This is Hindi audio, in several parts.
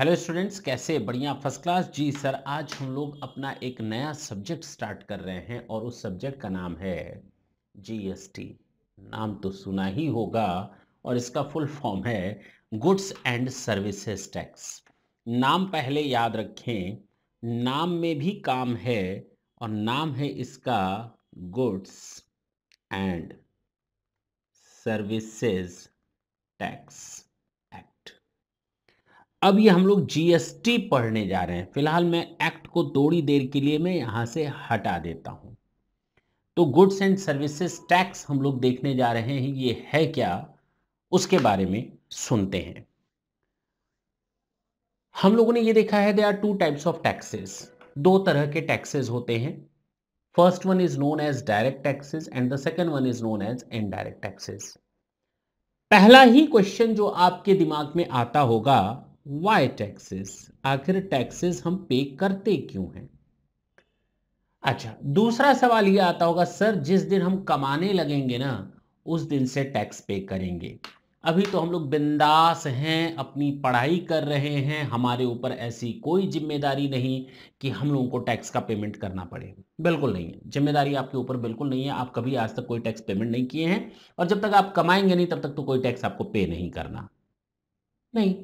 हेलो स्टूडेंट्स कैसे बढ़िया फर्स्ट क्लास जी सर आज हम लोग अपना एक नया सब्जेक्ट स्टार्ट कर रहे हैं और उस सब्जेक्ट का नाम है जीएसटी नाम तो सुना ही होगा और इसका फुल फॉर्म है गुड्स एंड सर्विसेज टैक्स नाम पहले याद रखें नाम में भी काम है और नाम है इसका गुड्स एंड सर्विसेज टैक्स अब ये हम लोग जीएसटी पढ़ने जा रहे हैं फिलहाल मैं एक्ट को थोड़ी देर के लिए मैं यहां से हटा देता हूं तो गुड्स एंड सर्विसेज टैक्स हम लोग देखने जा रहे हैं ये है क्या उसके बारे में सुनते हैं हम लोगों ने ये देखा है there are two types of taxes दो तरह के टैक्सेस होते हैं first one is known as direct taxes and the second one is known as indirect taxes पहला ही क्वेश्चन जो आपके दिमाग में आता होगा वाई टैक्सेस आखिर टैक्सेस हम पे करते क्यों हैं अच्छा दूसरा सवाल ये आता होगा सर जिस दिन हम कमाने लगेंगे ना उस दिन से टैक्स पे करेंगे अभी तो हम लोग बिंदास हैं अपनी पढ़ाई कर रहे हैं हमारे ऊपर ऐसी कोई जिम्मेदारी नहीं कि हम लोगों को टैक्स का पेमेंट करना पड़े बिल्कुल नहीं है जिम्मेदारी आपके ऊपर बिल्कुल नहीं है आप कभी आज तक कोई टैक्स पेमेंट नहीं किए हैं और जब तक आप कमाएंगे नहीं तब तक तो कोई टैक्स आपको पे नहीं करना नहीं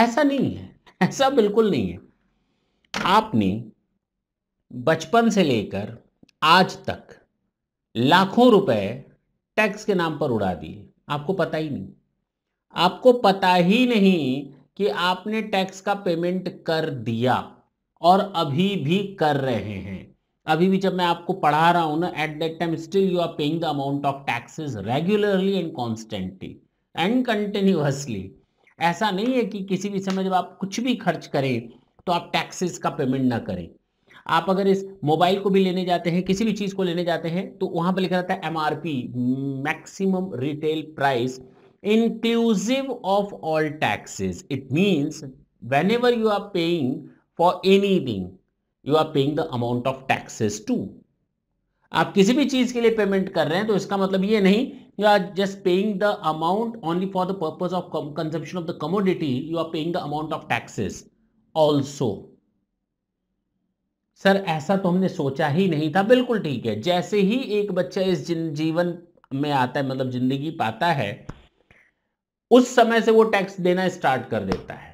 ऐसा नहीं है ऐसा बिल्कुल नहीं है आपने बचपन से लेकर आज तक लाखों रुपए टैक्स के नाम पर उड़ा दिए आपको पता ही नहीं आपको पता ही नहीं कि आपने टैक्स का पेमेंट कर दिया और अभी भी कर रहे हैं अभी भी जब मैं आपको पढ़ा रहा हूं ना at that time still you are paying the amount of taxes regularly and constantly and continuously ऐसा नहीं है कि किसी भी समय जब आप कुछ भी खर्च करें तो आप टैक्सेस का पेमेंट ना करें आप अगर इस मोबाइल को भी लेने जाते हैं किसी भी चीज़ को लेने जाते हैं तो वहाँ पर लिखा रहता है MRP maximum retail price inclusive of all taxes it means whenever you are paying for anything you are paying the amount of taxes to आप किसी भी चीज़ के लिए पेमेंट कर रहे हैं तो इसका मतलब ये नहीं you are just paying the amount only for the purpose of consumption of the commodity you are paying the amount of taxes also sir ऐसा तो हमने सोचा ही नहीं था बिल्कुल ठीक है जैसे ही एक बच्चा इस जीवन में आता है मतलब जिंदगी पाता है उस समय से वो टैक्स देना स्टार्ट कर देता है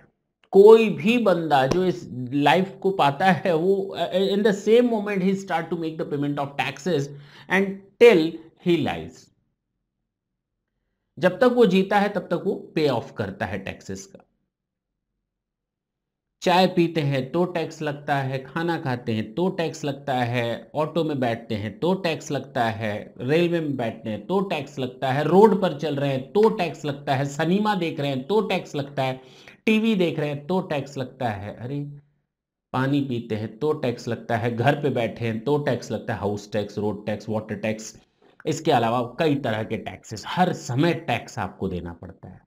कोई भी बंदा जो इस लाइफ को पाता है वो in the same moment he start to make the payment of taxes and till he lies जब तक वो जीता है तब तक वो पे ऑफ करता है टैक्सेस का चाय पीते हैं तो टैक्स लगता है खाना खाते हैं तो टैक्स लगता है ऑटो में बैठते हैं तो टैक्स लगता है रेलवे में बैठते हैं तो टैक्स लगता है रोड पर चल रहे हैं तो टैक्स लगता है सिनेमा देख रहे हैं तो टैक्स लगता है टीवी देख रहे हैं तो टैक्स लगता है अरे पानी पीते हैं तो टैक्स लगता है घर पे बैठे हैं तो टैक्स लगता है house tax road tax water tax इसके अलावा कई तरह के टैक्सेस हर समय टैक्स आपको देना पड़ता है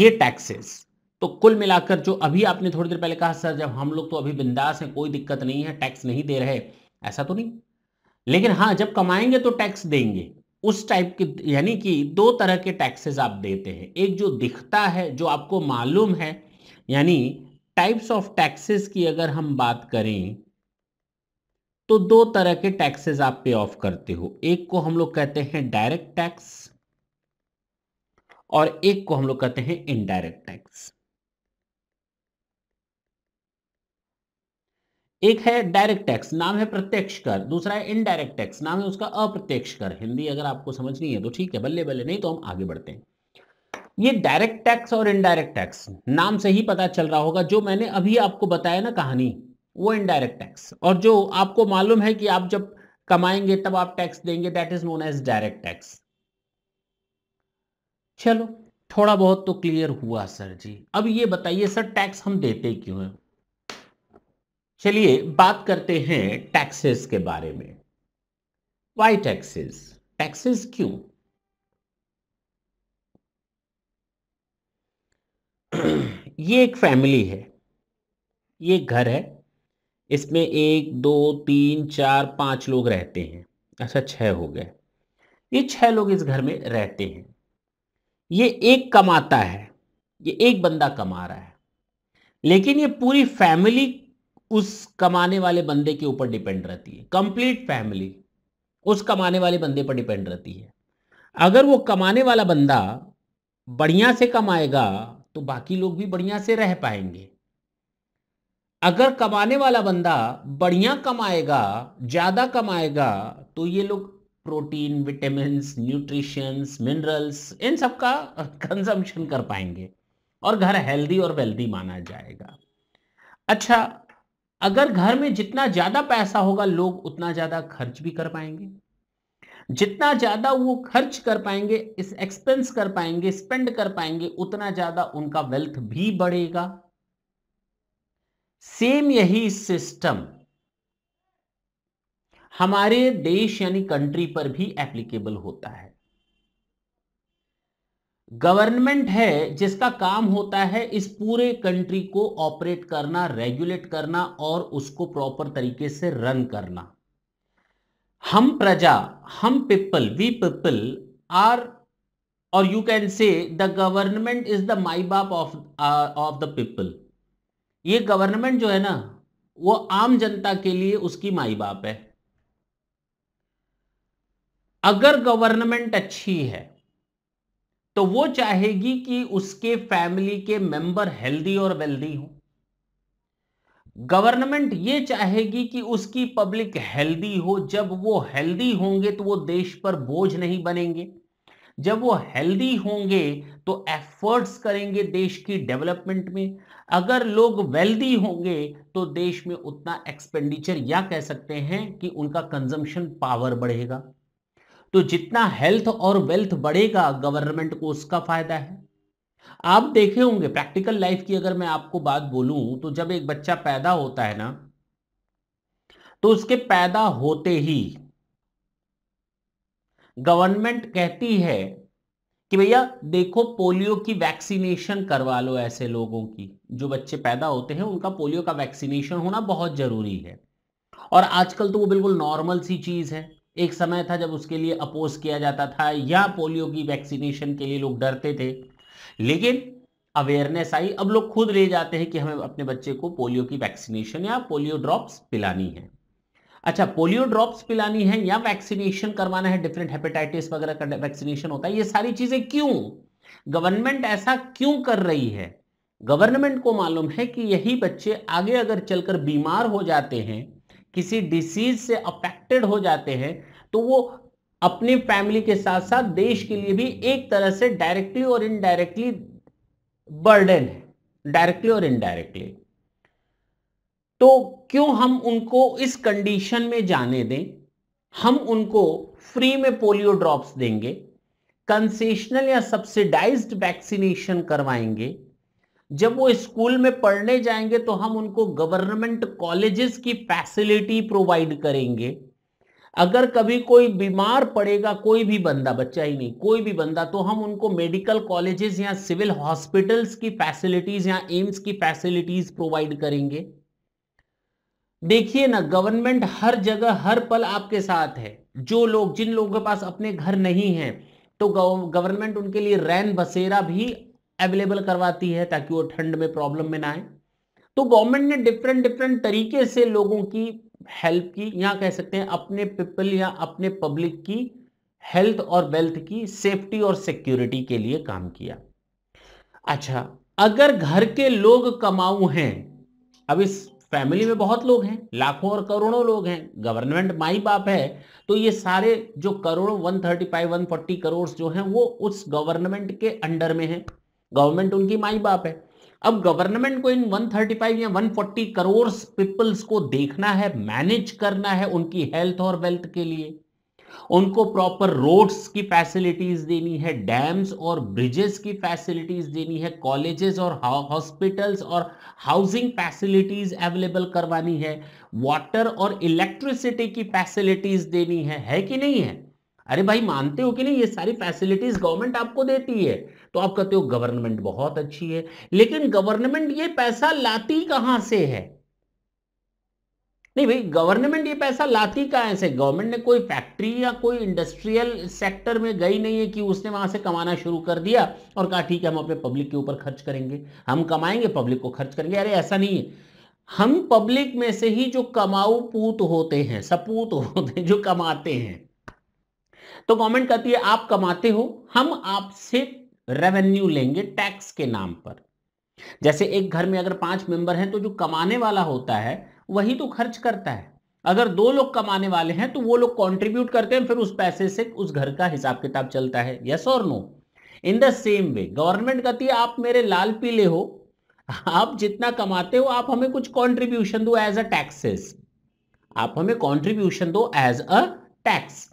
ये टैक्सेस तो कुल मिलाकर जो अभी आपने थोड़ी देर पहले कहा सर जब हम लोग तो अभी बिंदास हैं कोई दिक्कत नहीं है टैक्स नहीं दे रहे ऐसा तो नहीं लेकिन हाँ जब कमाएंगे तो टैक्स देंगे उस टाइप के यानी कि दो तरह के टैक्सेस आप देते हैं एक जो दिखता है जो आपको मालूम है यानी टाइप्स ऑफ टैक्सेस की अगर हम बात करें तो दो तरह के टैक्सेस आप पे ऑफ करते हो एक को हम लोग कहते हैं डायरेक्ट टैक्स और एक को हम लोग कहते हैं इनडायरेक्ट टैक्स एक है डायरेक्ट टैक्स नाम है प्रत्यक्ष कर दूसरा है इनडायरेक्ट टैक्स नाम है उसका अप्रत्यक्ष कर हिंदी अगर आपको समझ नहीं है तो ठीक है बल्ले बल्ले नहीं तो हम आगे बढ़ते हैं ये डायरेक्ट टैक्स और इनडायरेक्ट टैक्स नाम से ही पता चल रहा होगा जो मैंने अभी आपको बताया ना कहानी वो इनडायरेक्ट टैक्स और जो आपको मालूम है कि आप जब कमाएंगे तब आप टैक्स देंगे that is known as direct tax चलो थोड़ा बहुत तो क्लियर हुआ सर जी अब ये बताइए सर टैक्स हम देते क्यों हैं चलिए बात करते हैं टैक्सेस के बारे में वाई टैक्सेस टैक्सेस क्यों ये एक फैमिली है ये घर है इसमें एक दो तीन चार पाँच लोग रहते हैं अच्छा छः हो गए ये छः लोग इस घर में रहते हैं ये एक कमाता है ये एक बंदा कमा रहा है लेकिन ये पूरी फैमिली उस कमाने वाले बंदे के ऊपर डिपेंड रहती है कंप्लीट फैमिली उस कमाने वाले बंदे पर डिपेंड रहती है अगर वो कमाने वाला बंदा बढ़िया से कमाएगा तो बाकी लोग भी बढ़िया से रह पाएंगे अगर कमाने वाला बंदा बढ़िया कमाएगा ज़्यादा कमाएगा तो ये लोग प्रोटीन विटामिन न्यूट्रिशंस मिनरल्स इन सब का कंजम्पशन कर पाएंगे और घर हेल्दी और वेल्दी माना जाएगा अच्छा अगर घर में जितना ज़्यादा पैसा होगा लोग उतना ज़्यादा खर्च भी कर पाएंगे जितना ज़्यादा वो खर्च कर पाएंगे इस एक्सपेंस कर पाएंगे स्पेंड कर पाएंगे उतना ज़्यादा उनका वेल्थ भी बढ़ेगा सेम यही सिस्टम हमारे देश यानी कंट्री पर भी एप्लीकेबल होता है गवर्नमेंट है जिसका काम होता है इस पूरे कंट्री को ऑपरेट करना रेगुलेट करना और उसको प्रॉपर तरीके से रन करना हम प्रजा हम पीपल वी पीपल आर और you can say the government is the माई बाप ऑफ ऑफ द पीपल ये गवर्नमेंट जो है ना वो आम जनता के लिए उसकी माई बाप है अगर गवर्नमेंट अच्छी है तो वो चाहेगी कि उसके फैमिली के मेंबर हेल्दी और वेल्दी हो गवर्नमेंट ये चाहेगी कि उसकी पब्लिक हेल्दी हो जब वो हेल्दी होंगे तो वो देश पर बोझ नहीं बनेंगे जब वो हेल्दी होंगे तो एफर्ट्स करेंगे देश की डेवलपमेंट में अगर लोग वेल्दी होंगे तो देश में उतना एक्सपेंडिचर या कह सकते हैं कि उनका कंजम्पशन पावर बढ़ेगा तो जितना हेल्थ और वेल्थ बढ़ेगा गवर्नमेंट को उसका फायदा है आप देखे होंगे प्रैक्टिकल लाइफ की अगर मैं आपको बात बोलूं तो जब एक बच्चा पैदा होता है ना तो उसके पैदा होते ही गवर्नमेंट कहती है कि भैया देखो पोलियो की वैक्सीनेशन करवा लो ऐसे लोगों की जो बच्चे पैदा होते हैं उनका पोलियो का वैक्सीनेशन होना बहुत ज़रूरी है और आजकल तो वो बिल्कुल नॉर्मल सी चीज़ है एक समय था जब उसके लिए अपोज किया जाता था या पोलियो की वैक्सीनेशन के लिए लोग डरते थे लेकिन अवेयरनेस आई अब लोग खुद ले जाते हैं कि हमें अपने बच्चे को पोलियो की वैक्सीनेशन या पोलियो ड्रॉप्स पिलानी है अच्छा पोलियो ड्रॉप्स पिलानी है या वैक्सीनेशन करवाना है डिफरेंट हेपेटाइटिस वगैरह का वैक्सीनेशन होता है ये सारी चीजें क्यों गवर्नमेंट ऐसा क्यों कर रही है गवर्नमेंट को मालूम है कि यही बच्चे आगे अगर चलकर बीमार हो जाते हैं किसी डिसीज से अफेक्टेड हो जाते हैं तो वो अपनी फैमिली के साथ साथ देश के लिए भी एक तरह से डायरेक्टली और इनडायरेक्टली बर्डन है डायरेक्टली और इनडायरेक्टली तो क्यों हम उनको इस कंडीशन में जाने दें हम उनको फ्री में पोलियो ड्रॉप्स देंगे कंसेशनल या सब्सिडाइज वैक्सीनेशन करवाएंगे जब वो स्कूल में पढ़ने जाएंगे तो हम उनको गवर्नमेंट कॉलेजेस की फैसिलिटी प्रोवाइड करेंगे अगर कभी कोई बीमार पड़ेगा कोई भी बंदा बच्चा ही नहीं कोई भी बंदा तो हम उनको मेडिकल कॉलेजेस या सिविल हॉस्पिटल्स की फैसिलिटीज़ या एम्स की फैसिलिटीज़ प्रोवाइड करेंगे देखिए ना गवर्नमेंट हर जगह हर पल आपके साथ है जो लोग जिन लोगों के पास अपने घर नहीं है तो गवर्नमेंट उनके लिए रैन बसेरा भी अवेलेबल करवाती है ताकि वो ठंड में प्रॉब्लम में ना आए तो गवर्नमेंट ने डिफरेंट डिफरेंट तरीके से लोगों की हेल्प की या कह सकते हैं अपने पीपल या अपने पब्लिक की हेल्थ और वेल्थ की सेफ्टी और सिक्योरिटी के लिए काम किया अच्छा अगर घर के लोग कमाऊ हैं अब इस फैमिली में बहुत लोग हैं लाखों और करोड़ों लोग हैं गवर्नमेंट माई बाप है तो ये सारे जो करोड़ों one thirty five one forty crore जो हैं वो उस गवर्नमेंट के अंडर में है गवर्नमेंट उनकी माई बाप है अब गवर्नमेंट को इन 135 या 140 करोड़ पीपल्स को देखना है मैनेज करना है उनकी हेल्थ और वेल्थ के लिए उनको प्रॉपर रोड्स की फैसिलिटीज देनी है डैम्स और ब्रिजेस की फैसिलिटीज देनी है कॉलेजेस और हॉस्पिटल्स और हाउसिंग फैसिलिटीज अवेलेबल करवानी है वाटर और इलेक्ट्रिसिटी की फैसिलिटीज देनी है है कि नहीं है अरे भाई मानते हो कि नहीं ये सारी फैसिलिटीज गवर्नमेंट आपको देती है तो आप कहते हो गवर्नमेंट बहुत अच्छी है लेकिन गवर्नमेंट ये पैसा लाती कहां से है नहीं भाई गवर्नमेंट ये पैसा लाती कहाँ से गवर्नमेंट ने कोई फैक्ट्री या कोई इंडस्ट्रियल सेक्टर में गई नहीं है कि उसने वहां से कमाना शुरू कर दिया और कहा ठीक है हम अपने पब्लिक के ऊपर खर्च करेंगे हम कमाएंगे पब्लिक को खर्च करेंगे अरे ऐसा नहीं है हम पब्लिक में से ही जो कमाऊ पूत होते हैं सपूत होते हैं जो कमाते हैं तो गवर्नमेंट कहती है आप कमाते हो हम आपसे रेवेन्यू लेंगे टैक्स के नाम पर जैसे एक घर में अगर पांच मेंबर हैं तो जो कमाने वाला होता है वही तो खर्च करता है अगर दो लोग कमाने वाले हैं तो वो लोग कंट्रीब्यूट करते हैं फिर उस पैसे से उस घर का हिसाब किताब चलता है यस और no in the same way government कहती है आप मेरे लाल पीले हो आप जितना कमाते हो आप हमें कुछ कंट्रीब्यूशन दो एज अ टैक्सेस आप हमें कंट्रीब्यूशन दो एज अ टैक्स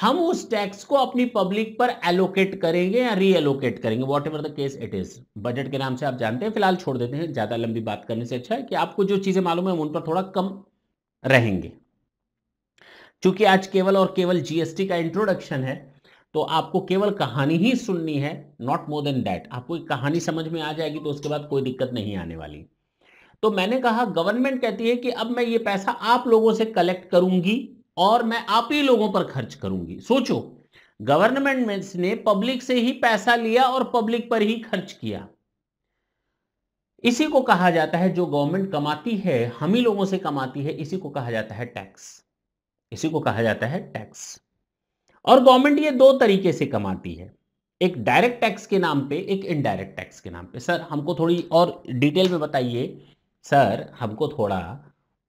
हम उस टैक्स को अपनी पब्लिक पर एलोकेट करेंगे या री एलोकेट करेंगे whatever the case it is budget के नाम से आप जानते हैं फिलहाल छोड़ देते हैं ज़्यादा लंबी बात करने से अच्छा है कि आपको जो चीज़ें मालूम है उन पर थोड़ा कम रहेंगे चूंकि आज केवल और केवल जीएसटी का इंट्रोडक्शन है तो आपको केवल कहानी ही सुननी है नॉट मोर देन दैट आपको एक कहानी समझ में आ जाएगी तो उसके बाद कोई दिक्कत नहीं आने वाली तो मैंने कहा गवर्नमेंट कहती है कि अब मैं ये पैसा आप लोगों से कलेक्ट करूंगी और मैं आप ही लोगों पर खर्च करूंगी सोचो गवर्नमेंट ने पब्लिक से ही पैसा लिया और पब्लिक पर ही खर्च किया इसी को कहा जाता है जो गवर्नमेंट कमाती है हम ही लोगों से कमाती है इसी को कहा जाता है टैक्स इसी को कहा जाता है टैक्स और गवर्नमेंट ये दो तरीके से कमाती है एक डायरेक्ट टैक्स के नाम पे एक इनडायरेक्ट टैक्स के नाम पे सर हमको थोड़ी और डिटेल में बताइए सर हमको थोड़ा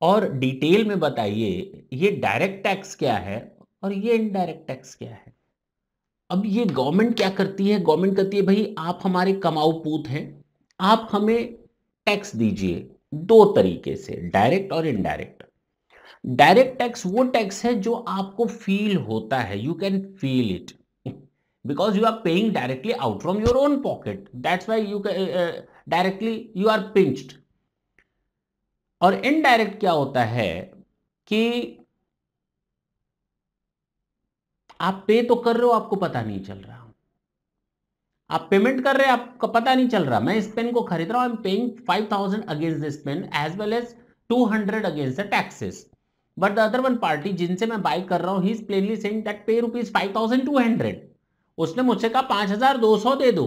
और डिटेल में बताइए ये डायरेक्ट टैक्स क्या है और ये इनडायरेक्ट टैक्स क्या है अब ये गवर्नमेंट क्या करती है गवर्नमेंट कहती है भाई आप हमारे कमाऊ पूत हैं आप हमें टैक्स दीजिए दो तरीके से डायरेक्ट और इनडायरेक्ट डायरेक्ट टैक्स वो टैक्स है जो आपको फील होता है you can feel it because you are paying directly out from your own pocket that's why you directly you are pinched और इनडायरेक्ट क्या होता है कि आप पे तो कर रहे हो आपको पता नहीं चल रहा आप पेमेंट कर रहे हैं आपको पता नहीं चल रहा मैं इस पेन को खरीद रहा हूं paying five thousand against this pen as well as two hundred against the taxes but the other one party जिनसे मैं बाई कर रहा हूं he plainly saying that pay rupees five thousand two hundred उसने मुझसे कहा पांच हजार दो सौ दे दो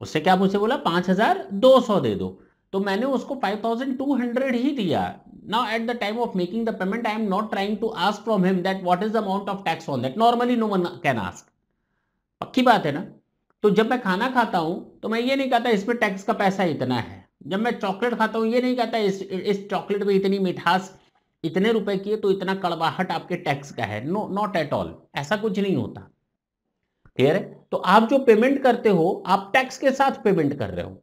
उससे क्या मुझसे बोला पांच हजार दो सौ दे दो तो मैंने उसको 5200 ही दिया now at the time of making the payment I am not trying to ask from him that what is the amount of tax on that normally no one can ask पक्की बात है ना तो जब मैं खाना खाता हूं तो मैं ये नहीं कहता इसमें टैक्स का पैसा इतना है जब मैं चॉकलेट खाता हूं ये नहीं कहता इस इस चॉकलेट में इतनी मिठास इतने रुपए की है तो इतना कड़वाहट आपके टैक्स का है नो नॉट एट ऑल ऐसा कुछ नहीं होता क्लियर है तो आप जो पेमेंट करते हो आप टैक्स के साथ पेमेंट कर रहे हो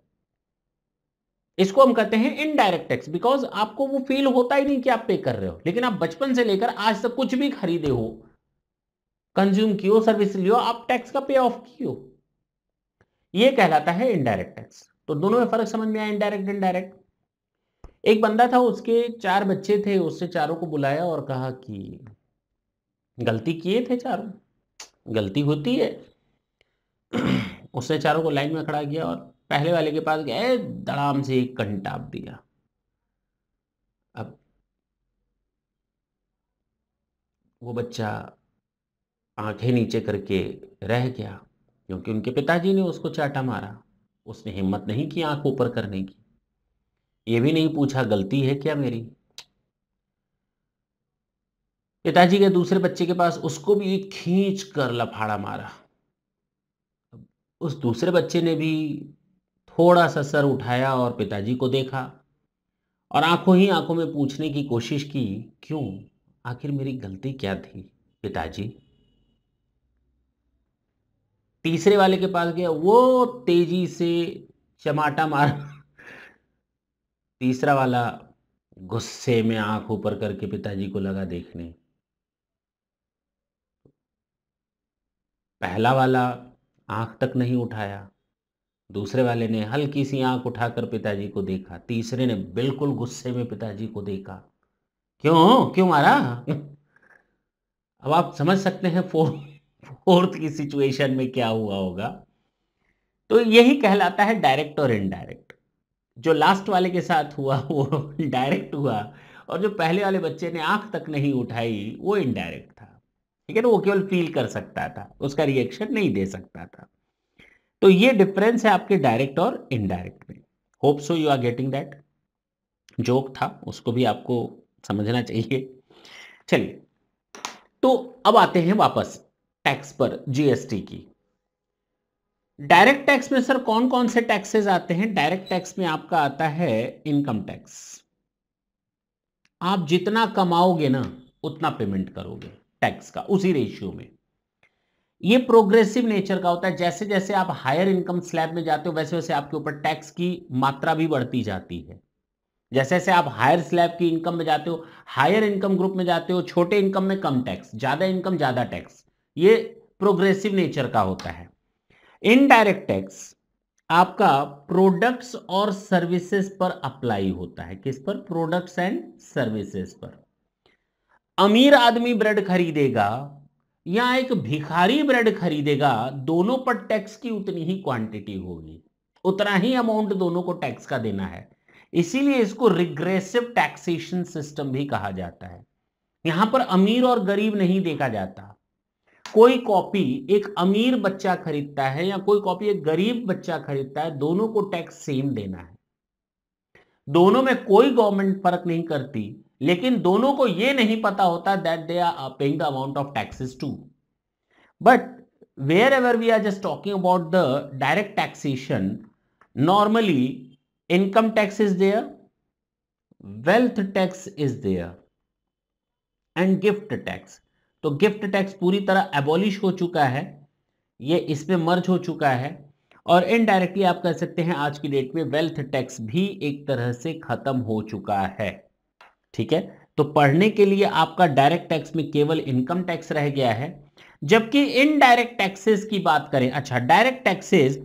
इसको हम कहते हैं इनडायरेक्ट टैक्स बिकॉज आपको वो फील होता ही नहीं कि आप पे कर रहे हो लेकिन आप बचपन से लेकर आज तक कुछ भी खरीदे हो कंज्यूम कियो सर्विस लियो आप टैक्स का पे ऑफ कियो ये कहलाता है इनडायरेक्ट टैक्स तो दोनों में फर्क समझ में आया इनडायरेक्ट इनडायरेक्ट एक बंदा था उसके चार बच्चे थे उससे चारों को बुलाया और कहा कि गलती किए थे चारों गलती होती है उसने चारों को लाइन में खड़ा किया और पहले वाले के पास गए दड़ाम से एक कन दिया अब वो बच्चा आंखें नीचे करके रह गया क्योंकि उनके पिताजी ने उसको चाटा मारा उसने हिम्मत नहीं की आंख ऊपर करने की ये भी नहीं पूछा गलती है क्या मेरी पिताजी के दूसरे बच्चे के पास उसको भी खींच कर लफाड़ा मारा उस दूसरे बच्चे ने भी थोड़ा सा सर उठाया और पिताजी को देखा और आंखों ही आंखों में पूछने की कोशिश की क्यों आखिर मेरी गलती क्या थी पिताजी तीसरे वाले के पास गया वो तेजी से चमाटा मार तीसरा वाला गुस्से में आंख ऊपर करके पिताजी को लगा देखने पहला वाला आंख तक नहीं उठाया दूसरे वाले ने हल्की सी आंख उठाकर पिताजी को देखा तीसरे ने बिल्कुल गुस्से में पिताजी को देखा क्यों क्यों मारा अब आप समझ सकते हैं फोर फोर्थ की सिचुएशन में क्या हुआ होगा तो यही कहलाता है डायरेक्ट और इनडायरेक्ट जो लास्ट वाले के साथ हुआ वो डायरेक्ट हुआ और जो पहले वाले बच्चे ने आंख तक नहीं उठाई वो इनडायरेक्ट था ठीक है ना वो केवल फील कर सकता था उसका रिएक्शन नहीं दे सकता था तो ये डिफरेंस है आपके डायरेक्ट और इनडायरेक्ट में hope so you are getting that joke था उसको भी आपको समझना चाहिए चलिए तो अब आते हैं वापस टैक्स पर जीएसटी की डायरेक्ट टैक्स में सर कौन कौन से टैक्सेस आते हैं डायरेक्ट टैक्स में आपका आता है इनकम टैक्स आप जितना कमाओगे ना उतना पेमेंट करोगे टैक्स का उसी रेशियो में ये प्रोग्रेसिव नेचर का होता है जैसे जैसे आप हायर इनकम स्लैब में जाते हो वैसे वैसे आपके ऊपर टैक्स की मात्रा भी बढ़ती जाती है जैसे जैसे आप हायर स्लैब की इनकम में जाते हो हायर इनकम ग्रुप में जाते हो छोटे इनकम में कम टैक्स ज़्यादा इनकम ज़्यादा टैक्स ये प्रोग्रेसिव नेचर का होता है इनडायरेक्ट टैक्स आपका प्रोडक्ट्स और सर्विसेज पर अप्लाई होता है किस पर प्रोडक्ट्स एंड सर्विसेज पर अमीर आदमी ब्रेड खरीदेगा या एक भिखारी ब्रेड खरीदेगा दोनों पर टैक्स की उतनी ही क्वांटिटी होगी उतना ही अमाउंट दोनों को टैक्स का देना है इसीलिए इसको रिग्रेसिव टैक्सेशन सिस्टम भी कहा जाता है यहां पर अमीर और गरीब नहीं देखा जाता कोई कॉपी एक अमीर बच्चा खरीदता है या कोई कॉपी एक गरीब बच्चा खरीदता है दोनों को टैक्स सेम देना है दोनों में कोई गवर्नमेंट फर्क नहीं करती लेकिन दोनों को यह नहीं पता होता that they are paying the amount of taxes too but wherever we are just talking about the direct taxation normally income tax is there wealth tax is there and gift tax तो गिफ्ट टैक्स पूरी तरह एबॉलिश हो चुका है ये इसमें मर्ज हो चुका है और इनडायरेक्टली आप कह सकते हैं आज की डेट में वेल्थ टैक्स भी एक तरह से खत्म हो चुका है ठीक है तो पढ़ने के लिए आपका डायरेक्ट टैक्स में केवल इनकम टैक्स रह गया है जबकि इनडायरेक्ट टैक्सेस की बात करें अच्छा डायरेक्ट टैक्सेस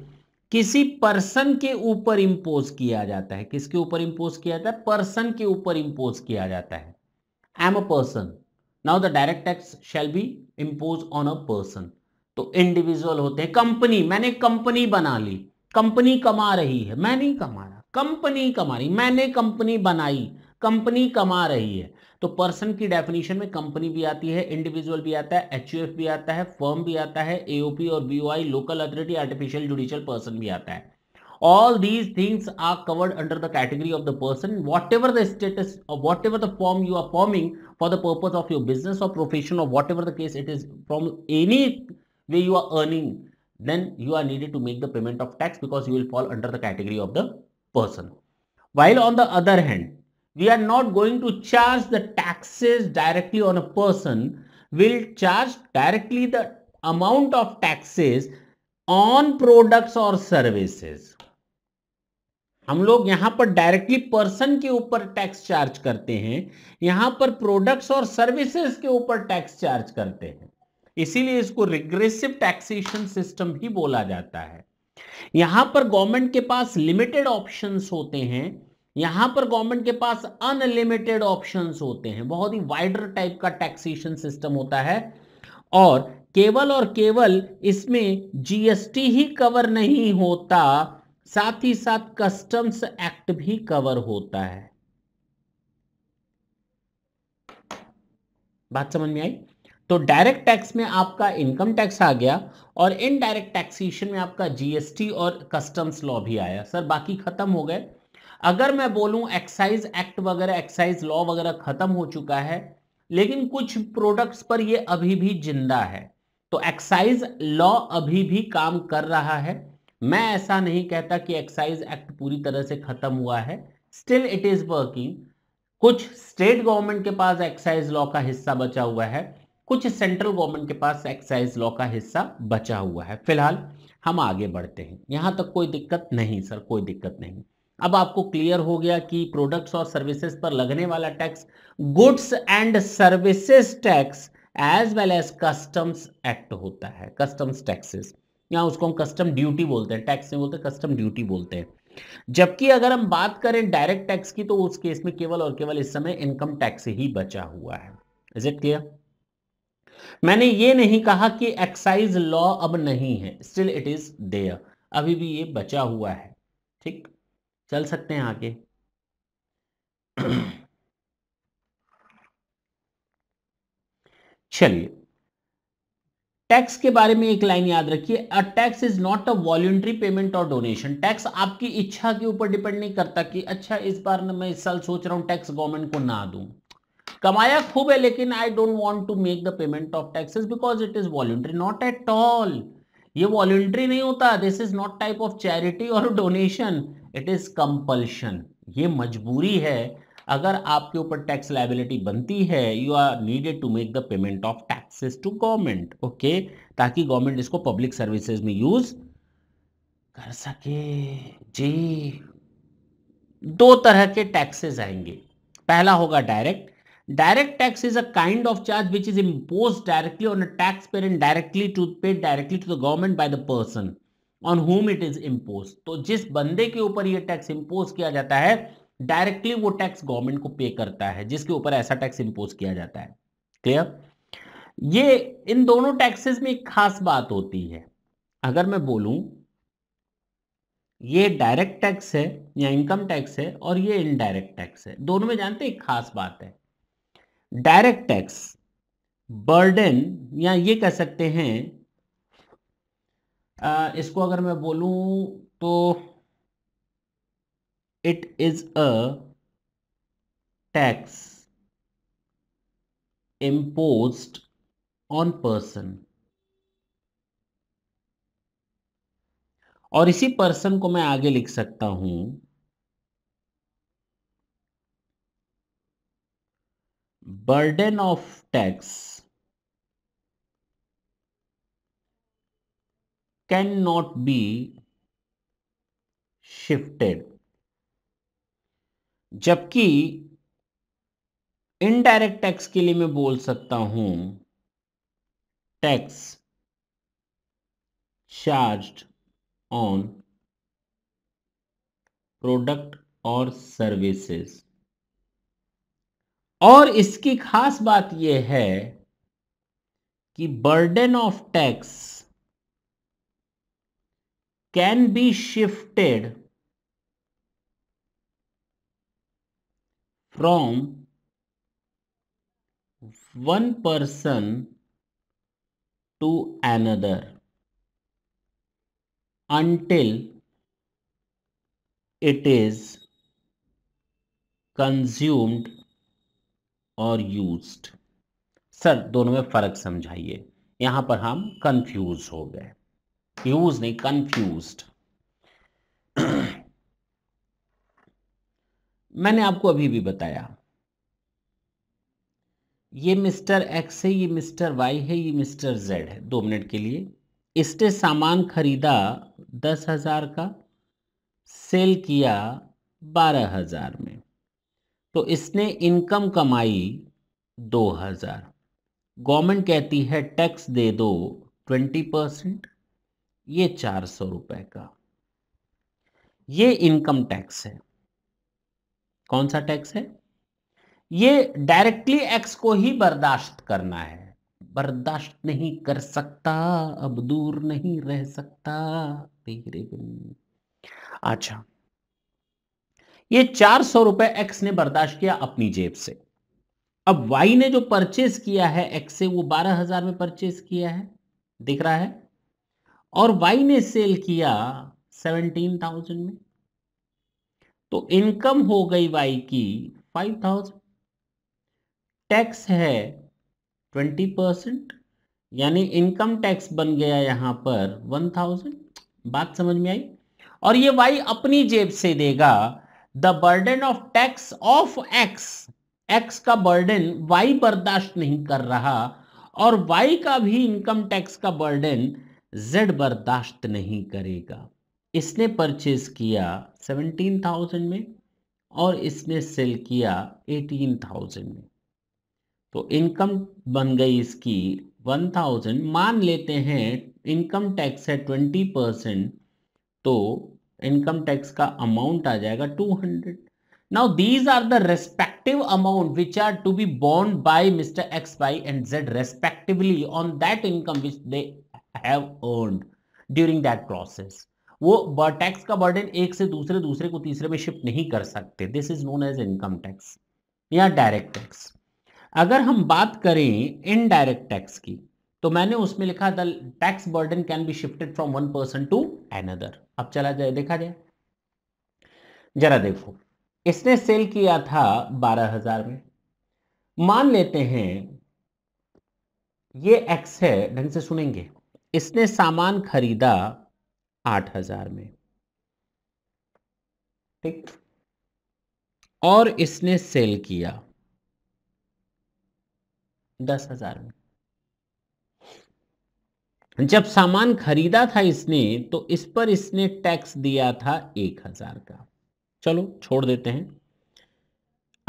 किसी पर्सन के ऊपर इंपोज किया जाता है किसके ऊपर इंपोज किया जाता है पर्सन के ऊपर इंपोज किया जाता है am a person now the direct tax shall be impose on a person तो इंडिविजुअल होते हैं कंपनी मैंने कंपनी बना ली कंपनी कमा रही है मैं नहीं कमा रहा कंपनी कमा रही मैंने कंपनी बनाई कंपनी कमा रही है तो पर्सन की डेफिनेशन में कंपनी भी आती है इंडिविजुअल भी आता है एच भी आता है फर्म भी आता है एओपी और BOI local authority artificial judicial person भी आता है all these things are covered under the category of the person whatever the status or whatever the form you are forming for the purpose of your business or profession or whatever the case it is from any way you are earning then you are needed to make the payment of tax because you will fall under the category of the person while on the other hand we are not going to charge the taxes directly on a person. We'll charge directly the amount of taxes on products or services. हम लोग यहां पर डायरेक्टली पर्सन के ऊपर टैक्स चार्ज करते हैं यहां पर प्रोडक्ट्स और सर्विसेज के ऊपर टैक्स चार्ज करते हैं इसीलिए इसको रिग्रेसिव टैक्सेशन सिस्टम भी बोला जाता है यहां पर गवर्नमेंट के पास लिमिटेड ऑप्शंस होते हैं यहां पर गवर्नमेंट के पास अनलिमिटेड ऑप्शंस होते हैं बहुत ही वाइडर टाइप का टैक्सेशन सिस्टम होता है और केवल और केवल इसमें जीएसटी ही कवर नहीं होता साथ ही साथ कस्टम्स एक्ट भी कवर होता है बात समझ में आई तो डायरेक्ट टैक्स में आपका इनकम टैक्स आ गया और इनडायरेक्ट टैक्सेशन में आपका जीएसटी और कस्टम्स लॉ भी आया सर बाकी खत्म हो गए अगर मैं बोलूं एक्साइज एक्ट वगैरह एक्साइज लॉ वगैरह खत्म हो चुका है लेकिन कुछ प्रोडक्ट्स पर ये अभी भी जिंदा है तो एक्साइज लॉ अभी भी काम कर रहा है मैं ऐसा नहीं कहता कि एक्साइज एक्ट पूरी तरह से खत्म हुआ है स्टिल इट इज वर्किंग कुछ स्टेट गवर्नमेंट के पास एक्साइज लॉ का हिस्सा बचा हुआ है कुछ सेंट्रल गवर्नमेंट के पास एक्साइज लॉ का हिस्सा बचा हुआ है फिलहाल हम आगे बढ़ते हैं यहाँ तक कोई दिक्कत नहीं सर कोई दिक्कत नहीं अब आपको क्लियर हो गया कि प्रोडक्ट्स और सर्विसेज पर लगने वाला tax goods and services tax as well as customs act होता है कस्टम्स टैक्सेस या उसको हम कस्टम ड्यूटी बोलते हैं टैक्स नहीं बोलते कस्टम ड्यूटी बोलते हैं जबकि अगर हम बात करें डायरेक्ट टैक्स की तो उस केस में केवल और केवल इस समय इनकम टैक्स ही बचा हुआ है इज इट क्लियर मैंने ये नहीं कहा कि एक्साइज लॉ अब नहीं है स्टिल इट इज देयर अभी भी ये बचा हुआ है ठीक चल सकते हैं आगे चलिए टैक्स के बारे में एक लाइन याद रखिए a tax is not a voluntary payment और डोनेशन टैक्स आपकी इच्छा के ऊपर डिपेंड नहीं करता कि अच्छा इस बार मैं इस साल सोच रहा हूं टैक्स गवर्नमेंट को ना दू कमाया खूब है लेकिन I don't want to make the payment of taxes because it is voluntary not at all ये वॉल्ट्री नहीं होता this is not type of charity और डोनेशन इट इज़ कंपल्शन ये मजबूरी है अगर आपके ऊपर टैक्स लाइबिलिटी बनती है you are needed to make the payment of taxes to government okay ताकि गवर्नमेंट इसको पब्लिक सर्विसेज में यूज कर सके जी दो तरह के टैक्सेस आएंगे पहला होगा direct direct tax is a kind of charge which is impose directly on a taxpayer directly to pay directly to the government by the person on whom it is impose तो जिस बंदे के ऊपर ये टैक्स इम्पोज किया जाता है डायरेक्टली वो टैक्स गवर्नमेंट को पे करता है जिसके ऊपर ऐसा टैक्स इम्पोज किया जाता है क्लियर ये इन दोनों टैक्सेस में एक खास बात होती है अगर मैं बोलूं ये डायरेक्ट टैक्स है या इनकम टैक्स है और ये इनडायरेक्ट टैक्स है दोनों में जानते एक खास बात है डायरेक्ट टैक्स बर्डन या ये कह सकते हैं इसको अगर मैं बोलूं तो it is a tax impose on person और इसी पर्सन को मैं आगे लिख सकता हूं burden of tax can not be shifted जबकि इनडायरेक्ट टैक्स के लिए मैं बोल सकता हूं टैक्स चार्ज ऑन प्रोडक्ट और सर्विसेज और इसकी खास बात यह है कि burden of tax can be shifted from one person to another until it is consumed और used सर दोनों में फर्क समझाइए यहां पर हम कंफ्यूज हो गए फ्यूज नहीं कंफ्यूज मैंने आपको अभी भी बताया ये मिस्टर एक्स है ये मिस्टर वाई है ये मिस्टर जेड है दो मिनट के लिए इसने सामान खरीदा दस हज़ार का सेल किया बारह हज़ार में तो इसने इनकम कमाई दो हज़ार गवर्नमेंट कहती है टैक्स दे दो ट्वेंटी परसेंट ये चार सौ रुपए का ये इनकम टैक्स है कौन सा टैक्स है ये डायरेक्टली एक्स को ही बर्दाश्त करना है बर्दाश्त नहीं कर सकता अब दूर नहीं रह सकता तेरे बिन अच्छा ये चार सौ रुपए एक्स ने बर्दाश्त किया अपनी जेब से अब वाई ने जो परचेस किया है एक्स से वो बारह हजार में परचेस किया है दिख रहा है और वाई ने सेल किया सेवनटीन थाउजेंड में तो इनकम हो गई वाई की फाइव थाउजेंड टैक्स है ट्वेंटी परसेंट यानी इनकम टैक्स बन गया यहां पर वन थाउजेंड बात समझ में आई और ये वाई अपनी जेब से देगा the burden of tax of X X का बर्डन वाई बर्दाश्त नहीं कर रहा और वाई का भी इनकम टैक्स का बर्डन जेड बर्दाश्त नहीं करेगा इसने परचेज किया सेवनटीन थाउजेंड में और इसने सेल किया एटीन थाउजेंड में तो इनकम बन गई इसकी वन थाउजेंड मान लेते हैं इनकम टैक्स है ट्वेंटी परसेंट तो इनकम टैक्स का अमाउंट आ जाएगा two hundred now these are the respective amount which are to be bond by mister X Y and Z respectively on that income which they have earned during that process वो टैक्स का बर्डन एक से दूसरे दूसरे को तीसरे में शिफ्ट नहीं कर सकते this is known as income tax या डायरेक्ट टैक्स अगर हम बात करें इनडायरेक्ट टैक्स की तो मैंने उसमें लिखा the tax burden can be shifted from one person to another अब चला जाए देखा जाए जरा देखो इसने सेल किया था बारह हजार में मान लेते हैं ये एक्स है ढंग से सुनेंगे इसने सामान खरीदा आठ हजार में ठीक और इसने सेल किया दस हजार में जब सामान खरीदा था इसने तो इस पर इसने टैक्स दिया था एक हजार का चलो छोड़ देते हैं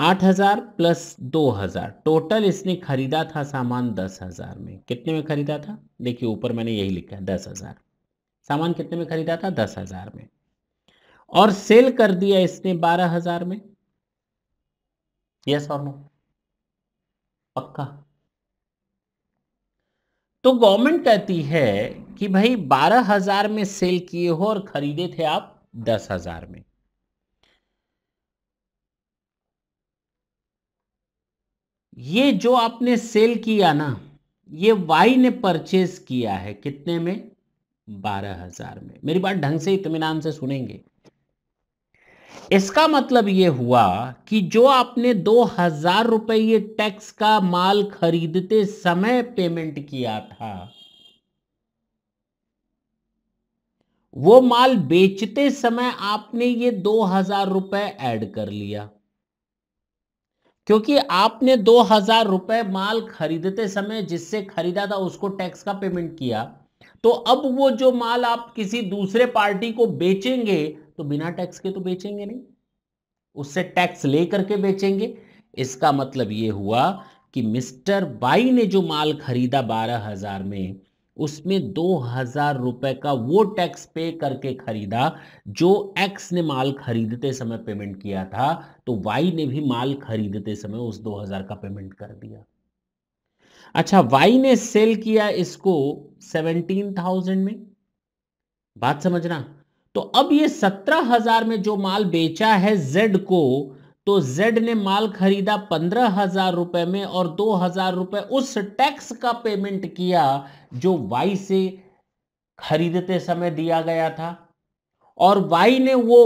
आठ हजार प्लस दो हजार टोटल इसने खरीदा था सामान दस हजार में कितने में खरीदा था देखिए ऊपर मैंने यही लिखा है दस हजार सामान कितने में खरीदा था दस हजार में और सेल कर दिया इसने बारह हजार में यस और नो पक्का तो गवर्नमेंट कहती है कि भाई बारह हजार में सेल किए हो और खरीदे थे आप दस हजार में ये जो आपने सेल किया ना ये वाई ने परचेज किया है कितने में बारह हजार में मेरी बात ढंग से इतमान से सुनेंगे इसका मतलब ये हुआ कि जो आपने दो हजार रुपये ये टैक्स का माल खरीदते समय पेमेंट किया था वो माल बेचते समय आपने ये दो हजार रुपये एड कर लिया क्योंकि आपने दो हजार रुपए माल खरीदते समय जिससे खरीदा था उसको टैक्स का पेमेंट किया तो अब वो जो माल आप किसी दूसरे पार्टी को बेचेंगे तो बिना टैक्स के तो बेचेंगे नहीं उससे टैक्स लेकर के बेचेंगे इसका मतलब ये हुआ कि मिस्टर बाई ने जो माल खरीदा बारह हजार में उसमें दो हजार रुपए का वो टैक्स पे करके खरीदा जो एक्स ने माल खरीदते समय पेमेंट किया था तो वाई ने भी माल खरीदते समय उस दो हजार का पेमेंट कर दिया अच्छा वाई ने सेल किया इसको सेवनटीन थाउजेंड में बात समझना तो अब ये सत्रह हजार में जो माल बेचा है जेड को तो जेड ने माल खरीदा पंद्रह हजार रुपए में और दो हजार रुपए उस टैक्स का पेमेंट किया जो वाई से खरीदते समय दिया गया था और वाई ने वो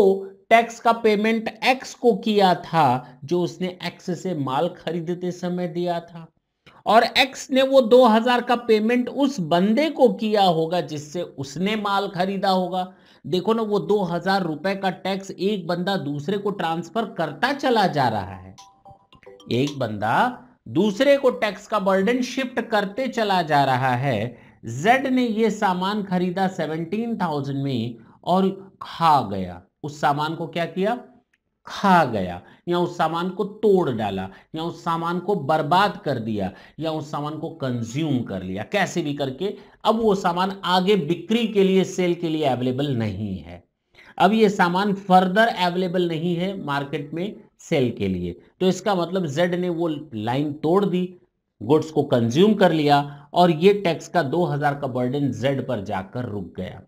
टैक्स का पेमेंट एक्स को किया था जो उसने एक्स से माल खरीदते समय दिया था और एक्स ने वो 2000 का पेमेंट उस बंदे को किया होगा जिससे उसने माल खरीदा होगा देखो ना वो हजार रुपए का टैक्स एक बंदा दूसरे को ट्रांसफर करता चला जा रहा है एक बंदा दूसरे को टैक्स का बर्डन शिफ्ट करते चला जा रहा है जेड ने यह सामान खरीदा सेवनटीन थाउजेंड में और खा गया उस सामान को क्या किया खा गया या उस सामान को तोड़ डाला या उस सामान को बर्बाद कर दिया या उस सामान को कंज्यूम कर लिया कैसे भी करके अब वो सामान आगे बिक्री के लिए सेल के लिए अवेलेबल नहीं है अब ये सामान फर्दर अवेलेबल नहीं है मार्केट में सेल के लिए तो इसका मतलब जेड ने वो लाइन तोड़ दी गुड्स को कंज्यूम कर लिया और ये टैक्स का 2000 का बर्डन जेड पर जाकर रुक गया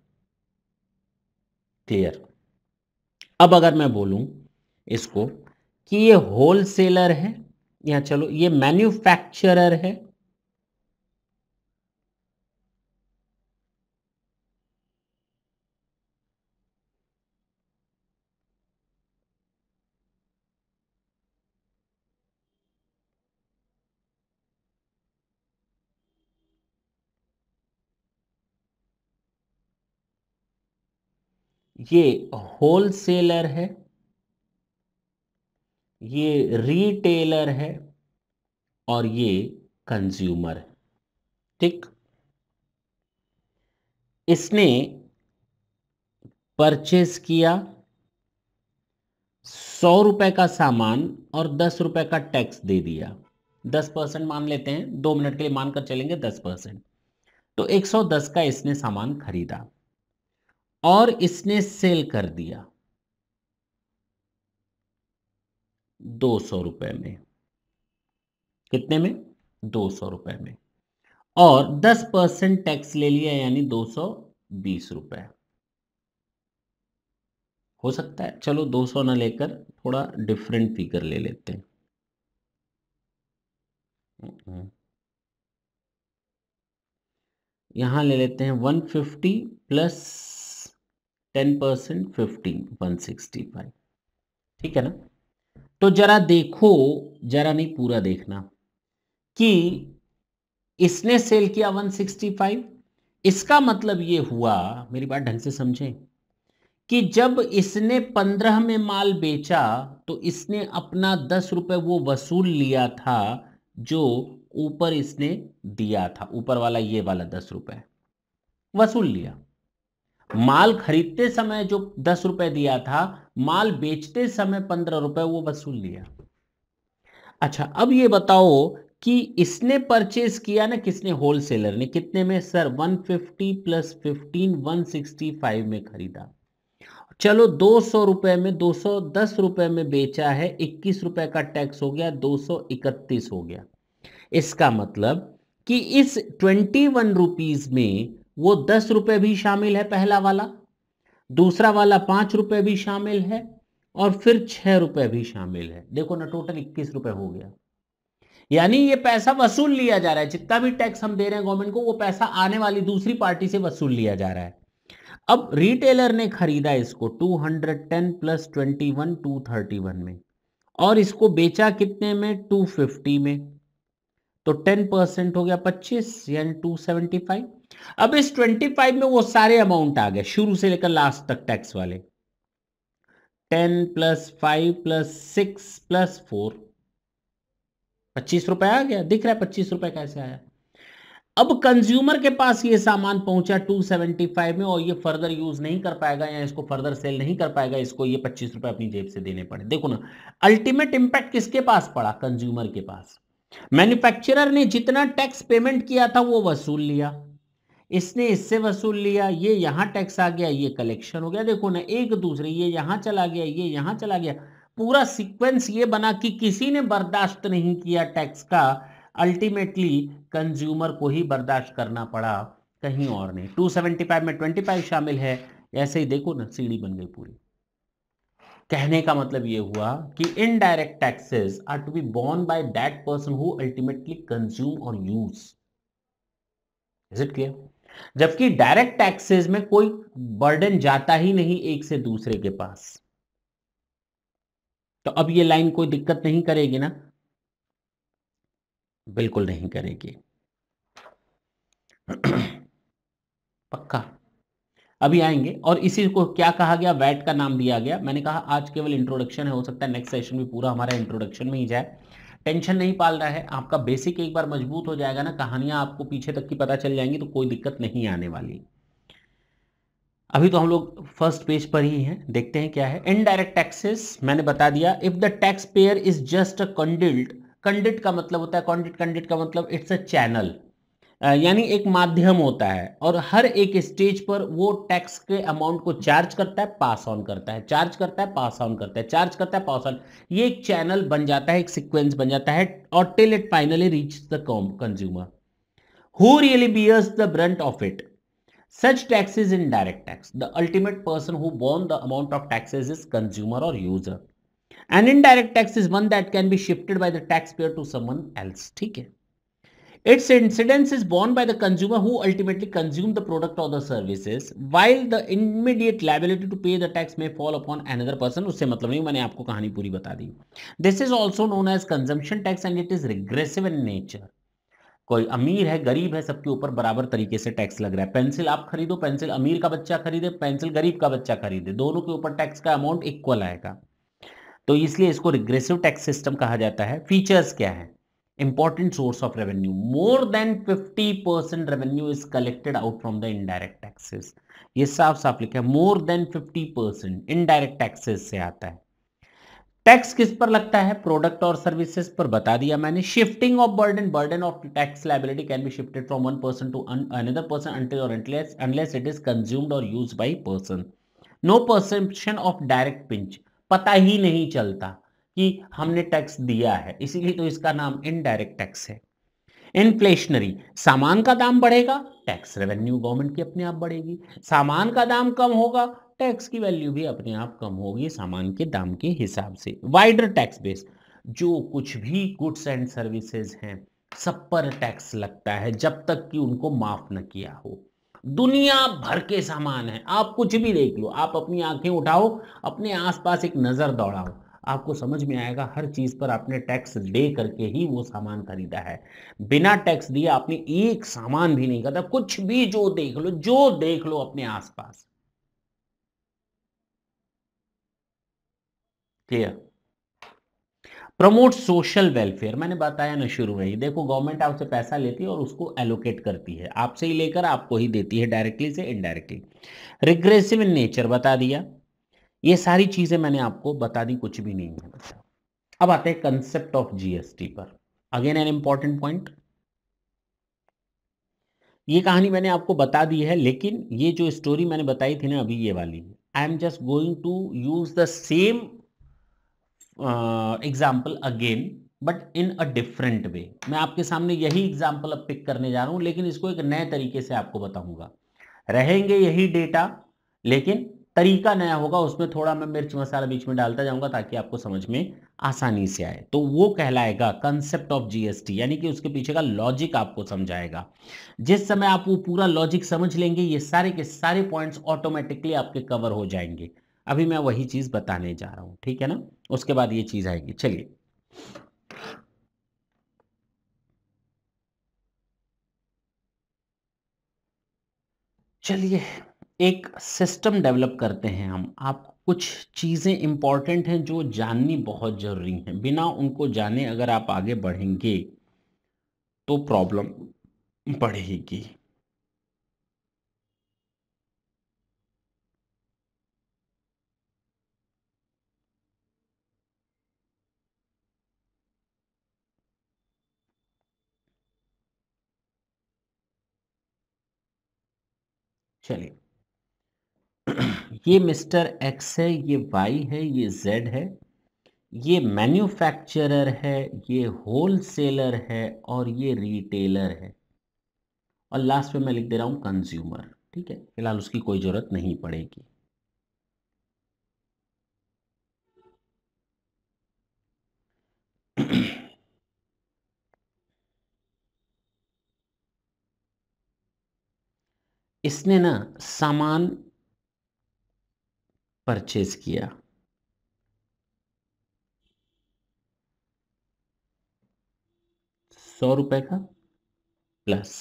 क्लियर अब अगर मैं बोलू इसको कि ये होलसेलर है या चलो ये मैन्युफैक्चरर है ये होल सेलर है ये रिटेलर है और ये कंज्यूमर है ठीक इसने परचेस किया सौ रुपए का सामान और दस रुपए का टैक्स दे दिया दस परसेंट मान लेते हैं दो मिनट के लिए मानकर चलेंगे दस परसेंट तो एक सौ दस का इसने सामान खरीदा और इसने सेल कर दिया दो सौ रुपए में कितने में दो सौ रुपए में और दस परसेंट टैक्स ले लिया यानी दो सौ बीस रुपए हो सकता है चलो दो सौ ना लेकर थोड़ा डिफरेंट फिगर ले लेते हैं हम्म। यहां ले लेते हैं one fifty plus ten percent fifteen one sixty five ठीक है ना तो जरा देखो जरा नहीं पूरा देखना कि इसने सेल किया फाइव इसका मतलब ये हुआ मेरी बात ढंग से समझें कि जब इसने पंद्रह में माल बेचा तो इसने अपना दस रुपये वो वसूल लिया था जो ऊपर इसने दिया था ऊपर वाला ये वाला दस रुपये वसूल लिया माल खरीदते समय जो दस रुपए दिया था माल बेचते समय पंद्रह रुपए वो वसूल लिया अच्छा अब ये बताओ कि इसने परचेज किया ना किसने होलसेलर ने कितने में सर 150 प्लस 15 165 में खरीदा चलो दो सौ रुपए में दो सौ दस रुपए में बेचा है इक्कीस रुपए का टैक्स हो गया दो सौ इकतीस हो गया इसका मतलब कि इस ट्वेंटी वन रुपीज में वो दस रुपये भी शामिल है पहला वाला दूसरा वाला पाँच रुपये भी शामिल है और फिर छः रुपये भी शामिल है देखो ना टोटल इक्कीस रुपये हो गया यानी ये पैसा वसूल लिया जा रहा है जितना भी टैक्स हम दे रहे हैं गवर्नमेंट को वो पैसा आने वाली दूसरी पार्टी से वसूल लिया जा रहा है अब रिटेलर ने खरीदा इसको 210 प्लस 21 231 में और इसको बेचा कितने में 250 में तो 10 परसेंट हो गया 25 यानी 275 अब इस 25 में वो सारे अमाउंट आ गए शुरू से लेकर लास्ट तक टैक्स वाले 10 plus five plus six plus four पच्चीस रुपए आ गया दिख रहा है पच्चीस रुपए कैसे आया अब कंज्यूमर के पास ये सामान पहुंचा 275 में और ये फर्दर यूज नहीं कर पाएगा या इसको फर्दर सेल नहीं कर पाएगा इसको ये पच्चीस रुपए अपनी जेब से देने पड़े देखो ना अल्टीमेट इंपैक्ट किसके पास पड़ा कंज्यूमर के पास मैन्युफैक्चरर ने जितना टैक्स पेमेंट किया था वो वसूल लिया इसने इससे वसूल लिया ये यहाँ टैक्स आ गया ये कलेक्शन हो गया देखो ना एक दूसरे ये यहाँ चला गया ये यहाँ चला गया पूरा सीक्वेंस ये बना कि किसी ने बर्दाश्त नहीं किया टैक्स का अल्टीमेटली कंज्यूमर को ही बर्दाश्त करना पड़ा कहीं और नहीं फाइव में फाइव शामिल है ऐसे ही देखो ना सीढ़ी बन गई पूरी कहने का मतलब ये हुआ कि indirect taxes are to be borne by that person who ultimately consume और यूज इज इट क्लियर जबकि डायरेक्ट टैक्सेस में कोई बर्डन जाता ही नहीं एक से दूसरे के पास तो अब ये लाइन कोई दिक्कत नहीं करेगी ना बिल्कुल नहीं करेगी पक्का अभी आएंगे और इसी को क्या कहा गया वैट का नाम दिया गया मैंने कहा आज केवल इंट्रोडक्शन है हो सकता है नेक्स्ट सेशन भी पूरा हमारा इंट्रोडक्शन में ही जाए टेंशन नहीं पाल रहा है आपका बेसिक एक बार मजबूत हो जाएगा ना कहानियां आपको पीछे तक की पता चल जाएंगी तो कोई दिक्कत नहीं आने वाली अभी तो हम लोग फर्स्ट पेज पर ही हैं देखते हैं क्या है इनडायरेक्ट टैक्सेस मैंने बता दिया if the taxpayer is just a conduit conduit का मतलब होता है कॉन्डिट कंडिट का मतलब इट्स अ चैनल यानी एक माध्यम होता है और हर एक स्टेज पर वो टैक्स के अमाउंट को चार्ज करता है पास ऑन करता है चार्ज करता है पास ऑन करता है चार्ज करता है पास ऑन ये एक चैनल बन जाता है एक सीक्वेंस बन जाता है और till it finally reach the consumer who really bears the brunt of it such tax is indirect tax the ultimate person who borne the amount of taxes is consumer और user and indirect tax is one that can be shifted by the taxpayer to someone else ठीक है Its incidence is borne by the consumer who ultimately consume the product or the services, while the immediate liability to pay the tax may fall upon another person. उससे मतलब नहीं मैंने आपको कहानी पूरी बता दी this is also known as consumption tax and it is regressive in nature कोई अमीर है गरीब है सबके ऊपर बराबर तरीके से टैक्स लग रहा है पेंसिल आप खरीदो पेंसिल अमीर का बच्चा खरीदे पेंसिल गरीब का बच्चा खरीदे दोनों के ऊपर टैक्स का अमाउंट इक्वल आएगा तो इसलिए इसको रिग्रेसिव टैक्स सिस्टम कहा जाता है फीचर्स क्या है important source of revenue. More than 50% revenue is collected out from the indirect taxes. ये साफ साफ लिखा है मोर देन 50% इनडायरेक्ट टैक्सेस से आता है टैक्स किस पर लगता है प्रोडक्ट और सर्विसेज पर बता दिया मैंने shifting of burden burden of tax liability can be shifted from one person to another person और अनलेस इट इज कंज्यूम्ड और use by person no perception of direct pinch पता ही नहीं चलता कि हमने टैक्स दिया है इसीलिए तो इसका नाम इनडायरेक्ट टैक्स है इन्फ्लेशनरी सामान का दाम बढ़ेगा टैक्स रेवेन्यू गवर्नमेंट की अपने आप बढ़ेगी सामान का दाम कम होगा टैक्स की वैल्यू भी अपने आप कम होगी सामान के दाम के हिसाब से वाइडर टैक्स बेस जो कुछ भी गुड्स एंड सर्विसेज हैं सब पर टैक्स लगता है जब तक कि उनको माफ न किया हो दुनिया भर के सामान है आप कुछ भी देख लो आप अपनी आंखें उठाओ अपने आसपास एक नजर दौड़ाओ आपको समझ में आएगा हर चीज़ पर आपने टैक्स दे करके ही वो सामान खरीदा है बिना टैक्स दिए आपने एक सामान भी नहीं खरीदा कुछ भी जो देख लो जो देख लो अपने आसपास क्लियर प्रमोट सोशल वेलफेयर मैंने बताया ना शुरू में ही देखो गवर्नमेंट आपसे पैसा लेती है और उसको एलोकेट करती है आपसे ही लेकर आपको ही देती है डायरेक्टली से इनडायरेक्टली रिग्रेसिव इन नेचर बता दिया ये सारी चीज़ें मैंने आपको बता दी कुछ भी नहीं है बच्चा अब आते हैं कंसेप्ट ऑफ जीएसटी पर अगेन एन इंपॉर्टेंट पॉइंट ये कहानी मैंने आपको बता दी है लेकिन ये जो स्टोरी मैंने बताई थी ना अभी ये वाली I am just going to use the same example again but in a different way मैं आपके सामने यही एग्जाम्पल अब पिक करने जा रहा हूं लेकिन इसको एक नए तरीके से आपको बताऊंगा रहेंगे यही डेटा लेकिन तरीका नया होगा उसमें थोड़ा मैं मिर्च मसाला बीच में डालता जाऊंगा ताकि आपको समझ में आसानी से आए तो वो कहलाएगा कंसेप्ट ऑफ जीएसटी यानी कि उसके पीछे का लॉजिक आपको समझाएगा जिस समय आप वो पूरा लॉजिक समझ लेंगे ये सारे के सारे पॉइंट्स ऑटोमेटिकली आपके कवर हो जाएंगे अभी मैं वही चीज़ बताने जा रहा हूं ठीक है ना उसके बाद ये चीज़ आएगी चलिए चलिए एक सिस्टम डेवलप करते हैं हम आप कुछ चीज़ें इम्पॉर्टेंट हैं जो जाननी बहुत ज़रूरी हैं बिना उनको जाने अगर आप आगे बढ़ेंगे तो प्रॉब्लम बढ़ेगी चलिए ये मिस्टर एक्स है ये वाई है ये जेड है ये मैन्युफैक्चरर है ये होलसेलर है और ये रिटेलर है और लास्ट में मैं लिख दे रहा हूं कंज्यूमर ठीक है फिलहाल उसकी कोई ज़रूरत नहीं पड़ेगी इसने ना सामान परचेज़ किया सौ रुपए का प्लस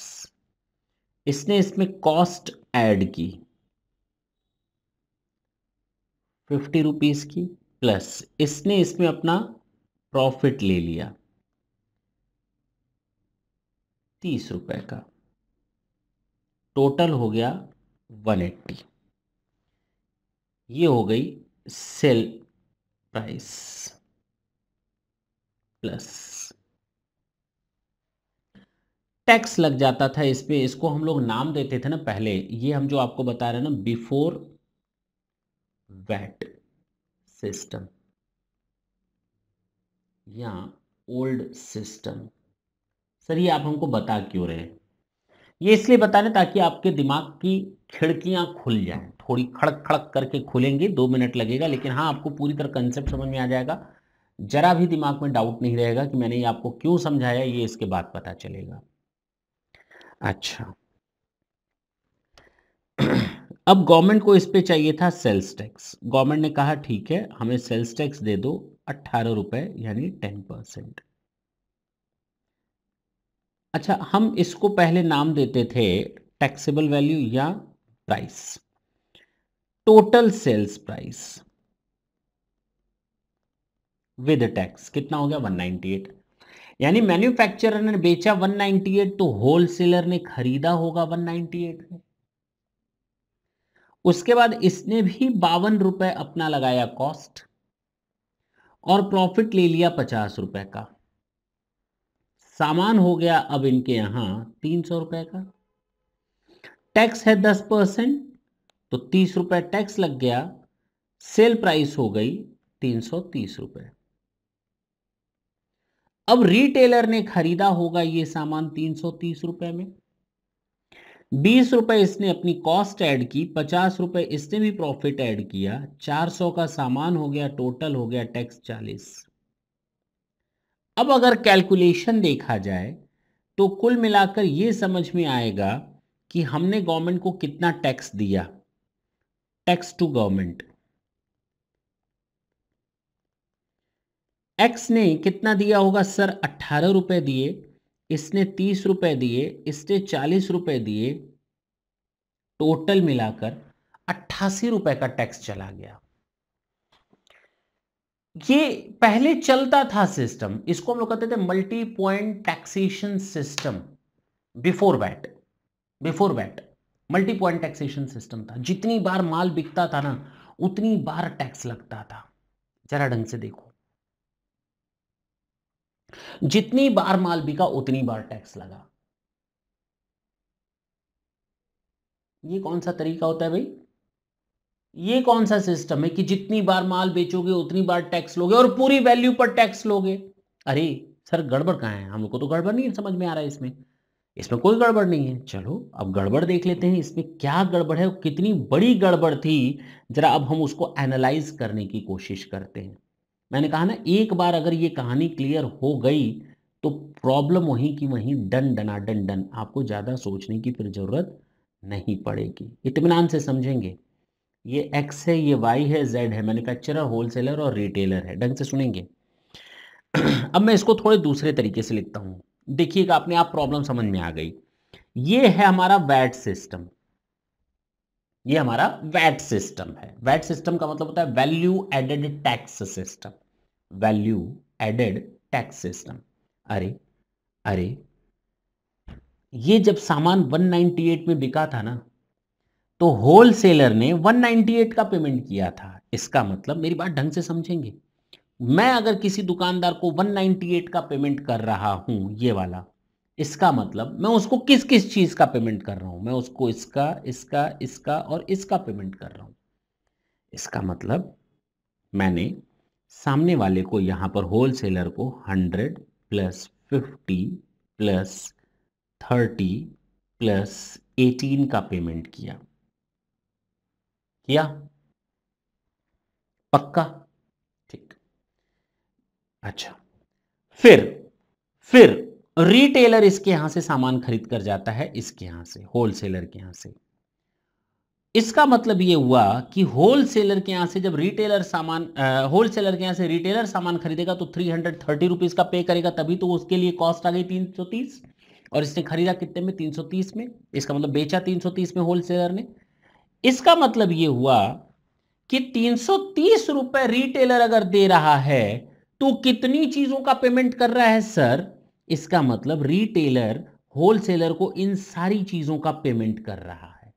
इसने इसमें कॉस्ट ऐड की फिफ्टी रुपीज़ की प्लस इसने इसमें अपना प्रॉफिट ले लिया तीस रुपए का टोटल हो गया वन एट्टी ये हो गई सेल प्राइस प्लस टैक्स लग जाता था इस पे इसको हम लोग नाम देते थे ना पहले ये हम जो आपको बता रहे हैं ना बिफोर वैट सिस्टम या ओल्ड सिस्टम सर ये आप हमको बता क्यों रहे ये इसलिए बता रहे ताकि आपके दिमाग की खिड़कियां खुल जाएं थोड़ी खड़क खड़क करके खुलेंगे दो मिनट लगेगा लेकिन हाँ आपको पूरी तरह कंसेप्ट समझ में आ जाएगा जरा भी दिमाग में डाउट नहीं रहेगा कि मैंने ये आपको क्यों समझाया ये इसके बाद पता चलेगा अच्छा अब गवर्नमेंट को इस पे चाहिए था सेल्स टैक्स गवर्नमेंट ने कहा ठीक है हमें सेल्स टैक्स दे दो अट्ठारह रुपए यानी टेन परसेंट अच्छा हम इसको पहले नाम देते थे टैक्सेबल वैल्यू या price total sales price with tax कितना हो गया 198 यानी मैन्युफैक्चरर ने बेचा 198 तो होलसेलर ने खरीदा होगा 198 उसके बाद इसने भी बावन रुपए अपना लगाया कॉस्ट और प्रॉफिट ले लिया पचास रुपए का सामान हो गया अब इनके यहां तीन सौ रुपए का टैक्स है दस परसेंट तो तीस रुपये टैक्स लग गया सेल प्राइस हो गई तीन सौ तीस रुपये अब रिटेलर ने खरीदा होगा ये सामान तीन सौ तीस रुपये में बीस रुपए इसने अपनी कॉस्ट ऐड की पचास रुपए इसने भी प्रॉफिट ऐड किया चार सौ का सामान हो गया टोटल हो गया टैक्स चालीस अब अगर कैलकुलेशन देखा जाए तो कुल मिलाकर ये समझ में आएगा कि हमने गवर्नमेंट को कितना टैक्स दिया टैक्स टू गवर्नमेंट एक्स ने कितना दिया होगा सर अट्ठारह रुपए दिए इसने तीस रुपए दिए इसने चालीस रुपए दिए टोटल मिलाकर अट्ठासी रुपए का टैक्स चला गया ये पहले चलता था सिस्टम इसको हम लोग कहते थे multi point taxation system before VAT before VAT multi point taxation system था जितनी बार माल बिकता था ना उतनी बार टैक्स लगता था जरा ढंग से देखो जितनी बार माल बिका उतनी बार टैक्स लगा ये कौन सा तरीका होता है भाई ये कौन सा सिस्टम है कि जितनी बार माल बेचोगे उतनी बार टैक्स लोगे और पूरी वैल्यू पर टैक्स लोगे अरे सर गड़बड़ कहा है हम लोग को तो गड़बड़ नहीं समझ में आ रहा है इसमें इसमें कोई गड़बड़ नहीं है चलो अब गड़बड़ देख लेते हैं इसमें क्या गड़बड़ है और कितनी बड़ी गड़बड़ थी जरा अब हम उसको एनालाइज करने की कोशिश करते हैं मैंने कहा ना एक बार अगर ये कहानी क्लियर हो गई तो प्रॉब्लम वही की वहीं डन डना डन डन आपको ज़्यादा सोचने की फिर ज़रूरत नहीं पड़ेगी इतमान से समझेंगे ये एक्स है ये वाई है जेड है मैन्युफैक्चरर होलसेलर और रिटेलर है ढंग से सुनेंगे अब मैं इसको थोड़े दूसरे तरीके से लिखता हूँ देखिएगा अपने आप प्रॉब्लम समझ में आ गई ये है हमारा वैट सिस्टम ये हमारा वैट सिस्टम है वैट सिस्टम का मतलब होता है value added tax system value added tax system अरे अरे ये जब सामान 198 में बिका था ना तो होलसेलर ने 198 का पेमेंट किया था इसका मतलब मेरी बात ढंग से समझेंगे मैं अगर किसी दुकानदार को 198 का पेमेंट कर रहा हूं ये वाला इसका मतलब मैं उसको किस किस चीज़ का पेमेंट कर रहा हूं मैं उसको इसका इसका इसका और इसका पेमेंट कर रहा हूं इसका मतलब मैंने सामने वाले को यहां पर होल सेलर को hundred plus fifty plus thirty plus eighteen का पेमेंट किया किया पक्का अच्छा फिर फिर रिटेलर इसके यहां से सामान खरीद कर जाता है इसके यहां से होलसेलर के यहां से इसका मतलब यह हुआ कि होलसेलर के यहां से जब रिटेलर सामान होलसेलर के यहां से रिटेलर सामान खरीदेगा तो थ्री हंड्रेड थर्टी रुपीज का पे करेगा तभी तो उसके लिए कॉस्ट आ गई तीन सौ तीस और इसने खरीदा कितने में तीन सौ तीस में इसका मतलब बेचा तीन सौ तीस में होलसेलर ने इसका मतलब यह हुआ कि तीन सौ तीस रुपए रिटेलर अगर दे रहा है तो कितनी चीजों का पेमेंट कर रहा है सर इसका मतलब रिटेलर होलसेलर को इन सारी चीजों का पेमेंट कर रहा है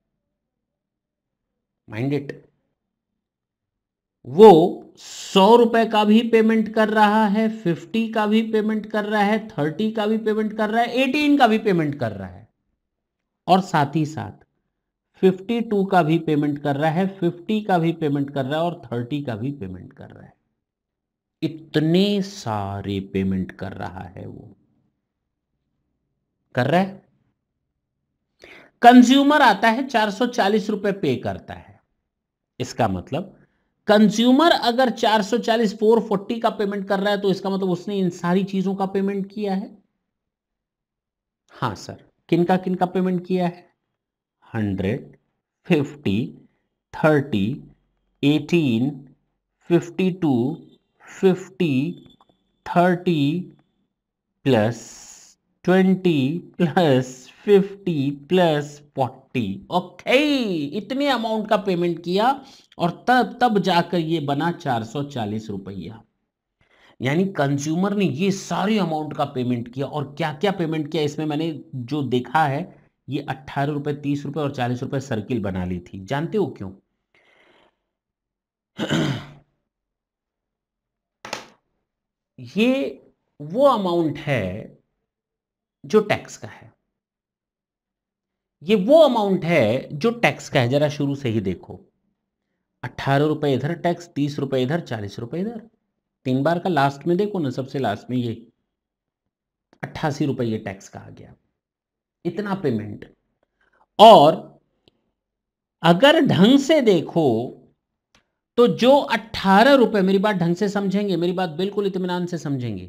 माइंड इट वो सौ रुपए का भी पेमेंट कर रहा है फिफ्टी का भी पेमेंट कर रहा है थर्टी का भी पेमेंट कर रहा है एटीन का भी पेमेंट कर रहा है और साथ ही साथ फिफ्टी टू का भी पेमेंट कर रहा है फिफ्टी का भी पेमेंट कर रहा है और थर्टी का भी पेमेंट कर रहा है इतने सारे पेमेंट कर रहा है वो कर रहा है कंज्यूमर आता है चार सौ चालीस रुपए पे करता है इसका मतलब कंज्यूमर अगर 440 440 का पेमेंट कर रहा है तो इसका मतलब उसने इन सारी चीजों का पेमेंट किया है हां सर किनका किनका पेमेंट किया है hundred fifty thirty eighteen fifty two fifty thirty plus twenty plus fifty plus forty okay इतने अमाउंट का पेमेंट किया और तब तब जाकर ये बना चार सौ चालीस रुपया यानी कंज्यूमर ने ये सारे अमाउंट का पेमेंट किया और क्या क्या पेमेंट किया इसमें मैंने जो देखा है ये अट्ठारह रुपए तीस रुपए और चालीस रुपए सर्किल बना ली थी जानते हो क्यों ये वो अमाउंट है जो टैक्स का है ये वो अमाउंट है जो टैक्स का है जरा शुरू से ही देखो अट्ठारह रुपए इधर टैक्स तीस रुपए इधर चालीस रुपए इधर तीन बार का लास्ट में देखो ना सबसे लास्ट में ये अट्ठासी रुपए ये टैक्स का आ गया इतना पेमेंट और अगर ढंग से देखो तो जो अट्ठारह रुपए मेरी बात ढंग से समझेंगे मेरी बात बिल्कुल इतमान से समझेंगे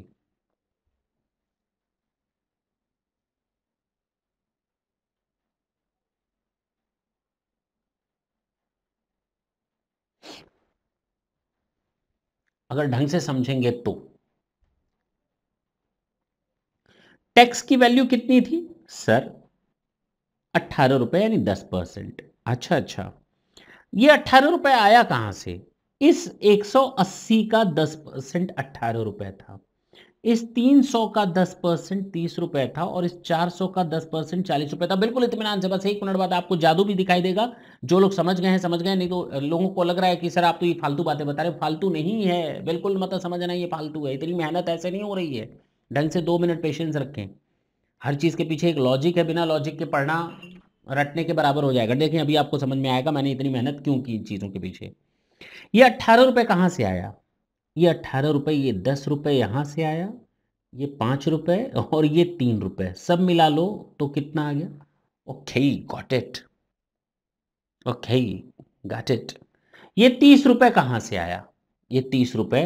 अगर ढंग से समझेंगे तो टैक्स की वैल्यू कितनी थी सर अट्ठारह रुपए यानी दस परसेंट अच्छा अच्छा ये अट्ठारह रुपए आया कहां से इस 180 का 10 परसेंट अट्ठारह रुपए था इस 300 का 10 परसेंट तीस रुपए था और इस 400 का 10 परसेंट चालीस रुपए था बिल्कुल इतमान से बस एक मिनट बाद आपको जादू भी दिखाई देगा जो लोग समझ गए हैं समझ गए नहीं तो लोगों को लग रहा है कि सर आप तो ये फालतू बातें बता रहे फालतू नहीं है बिल्कुल मतलब समझना ये फालतू है इतनी मेहनत ऐसे नहीं हो रही है ढंग से दो मिनट पेशेंस रखें हर चीज़ के पीछे एक लॉजिक है बिना लॉजिक के पढ़ना रटने के बराबर हो जाएगा देखें अभी आपको समझ में आएगा मैंने इतनी मेहनत क्यों की इन चीज़ों के पीछे ये अट्ठारह रुपये कहाँ से आया ये अट्ठारह रुपये ये दस रुपये यहाँ से आया ये पाँच रुपये और ये तीन रुपये सब मिला लो तो कितना आ गया okay got it okay got it ये तीस रुपये कहाँ से आया ये तीस रुपये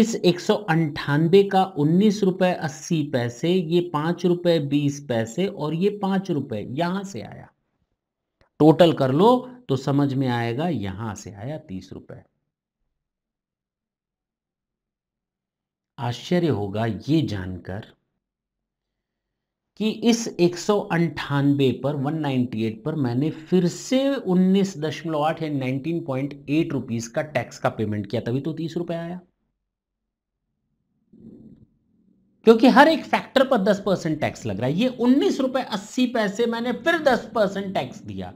इस एक सौ अंठानबे का उन्नीस रुपये अस्सी पैसे ये पाँच रुपये बीस पैसे और ये पाँच रुपये यहाँ से आया टोटल कर लो तो समझ में आएगा यहां से आया तीस रुपए आश्चर्य होगा ये जानकर कि इस एक पर 198 पर मैंने फिर से 19.8 या एट रुपीज का टैक्स का पेमेंट किया तभी तो तीस रुपए आया क्योंकि हर एक फैक्टर पर 10 परसेंट टैक्स लग रहा है ये उन्नीस रुपए अस्सी पैसे मैंने फिर 10 परसेंट टैक्स दिया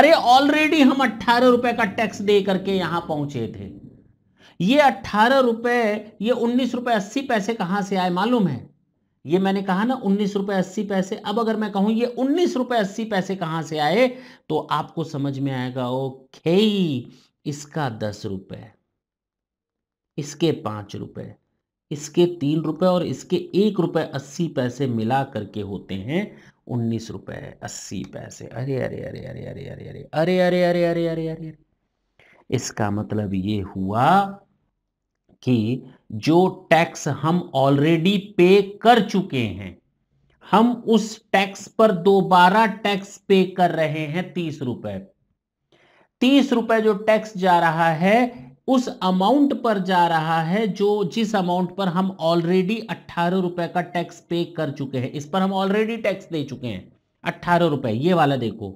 अरे ऑलरेडी हम अट्ठारह रुपए का टैक्स दे करके यहां पहुंचे थे ये अट्ठारह रुपए ये उन्नीस रुपए अस्सी पैसे कहां से आए मालूम है ये मैंने कहा ना उन्नीस रुपए अस्सी पैसे अब अगर मैं कहूं ये उन्नीस रुपए अस्सी पैसे कहां से आए तो आपको समझ में आएगा ओके इसका दस रुपए इसके पांच रुपए इसके तीन रुपये और इसके एक रुपये अस्सी पैसे मिला करके होते हैं उन्नीस रुपये अस्सी पैसे अरे अरे अरे अरे अरे अरे अरे अरे अरे अरे अरे अरे अरे इसका मतलब ये हुआ कि जो टैक्स हम ऑलरेडी पे कर चुके हैं हम उस टैक्स पर दोबारा टैक्स पे कर रहे हैं तीस रुपए तीस रुपए जो टैक्स जा रहा है उस अमाउंट पर जा रहा है जो जिस अमाउंट पर हम ऑलरेडी अट्ठारह रुपए का टैक्स पे कर चुके हैं इस पर हम ऑलरेडी टैक्स दे चुके हैं अट्ठारह रुपए ये वाला देखो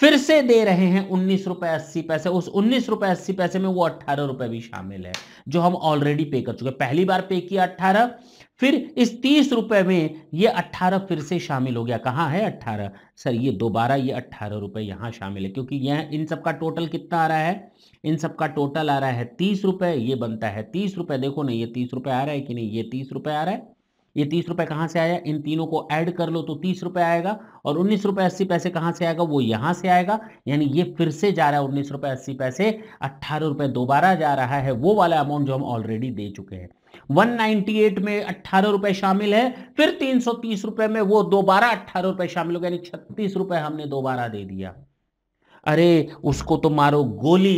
फिर से दे रहे हैं उन्नीस रुपए अस्सी पैसे उस उन्नीस रुपए अस्सी पैसे में वो अट्ठारह रुपए भी शामिल है जो हम ऑलरेडी पे कर चुके पहली बार पे किया अट्ठारह फिर इस तीस रुपए में ये अट्ठारह फिर से शामिल हो गया कहाँ है अट्ठारह सर ये दोबारा ये अट्ठारह रुपए यहाँ शामिल है क्योंकि यह इन सब का टोटल कितना आ रहा है इन सब का टोटल आ रहा है तीस रुपए ये बनता है तीस रुपए देखो ना ये तीस रुपए आ रहा है कि नहीं ये तीस रुपए आ रहा है ये तीस रुपए कहाँ से आया इन तीनों को ऐड कर लो तो तीस रुपए आएगा और उन्नीस रुपए अस्सी पैसे कहाँ से आएगा वो यहाँ से आएगा यानी ये फिर से जा रहा है उन्नीस रुपए अस्सी पैसे अट्ठारह रुपए दोबारा जा रहा है वो वाला अमाउंट जो हम ऑलरेडी दे चुके हैं 198 में अट्ठारह रुपए शामिल है फिर 330 रुपए में वो दोबारा अट्ठारह रुपए शामिल हो गया यानी छत्तीस रुपए हमने दोबारा दे दिया अरे उसको तो मारो गोली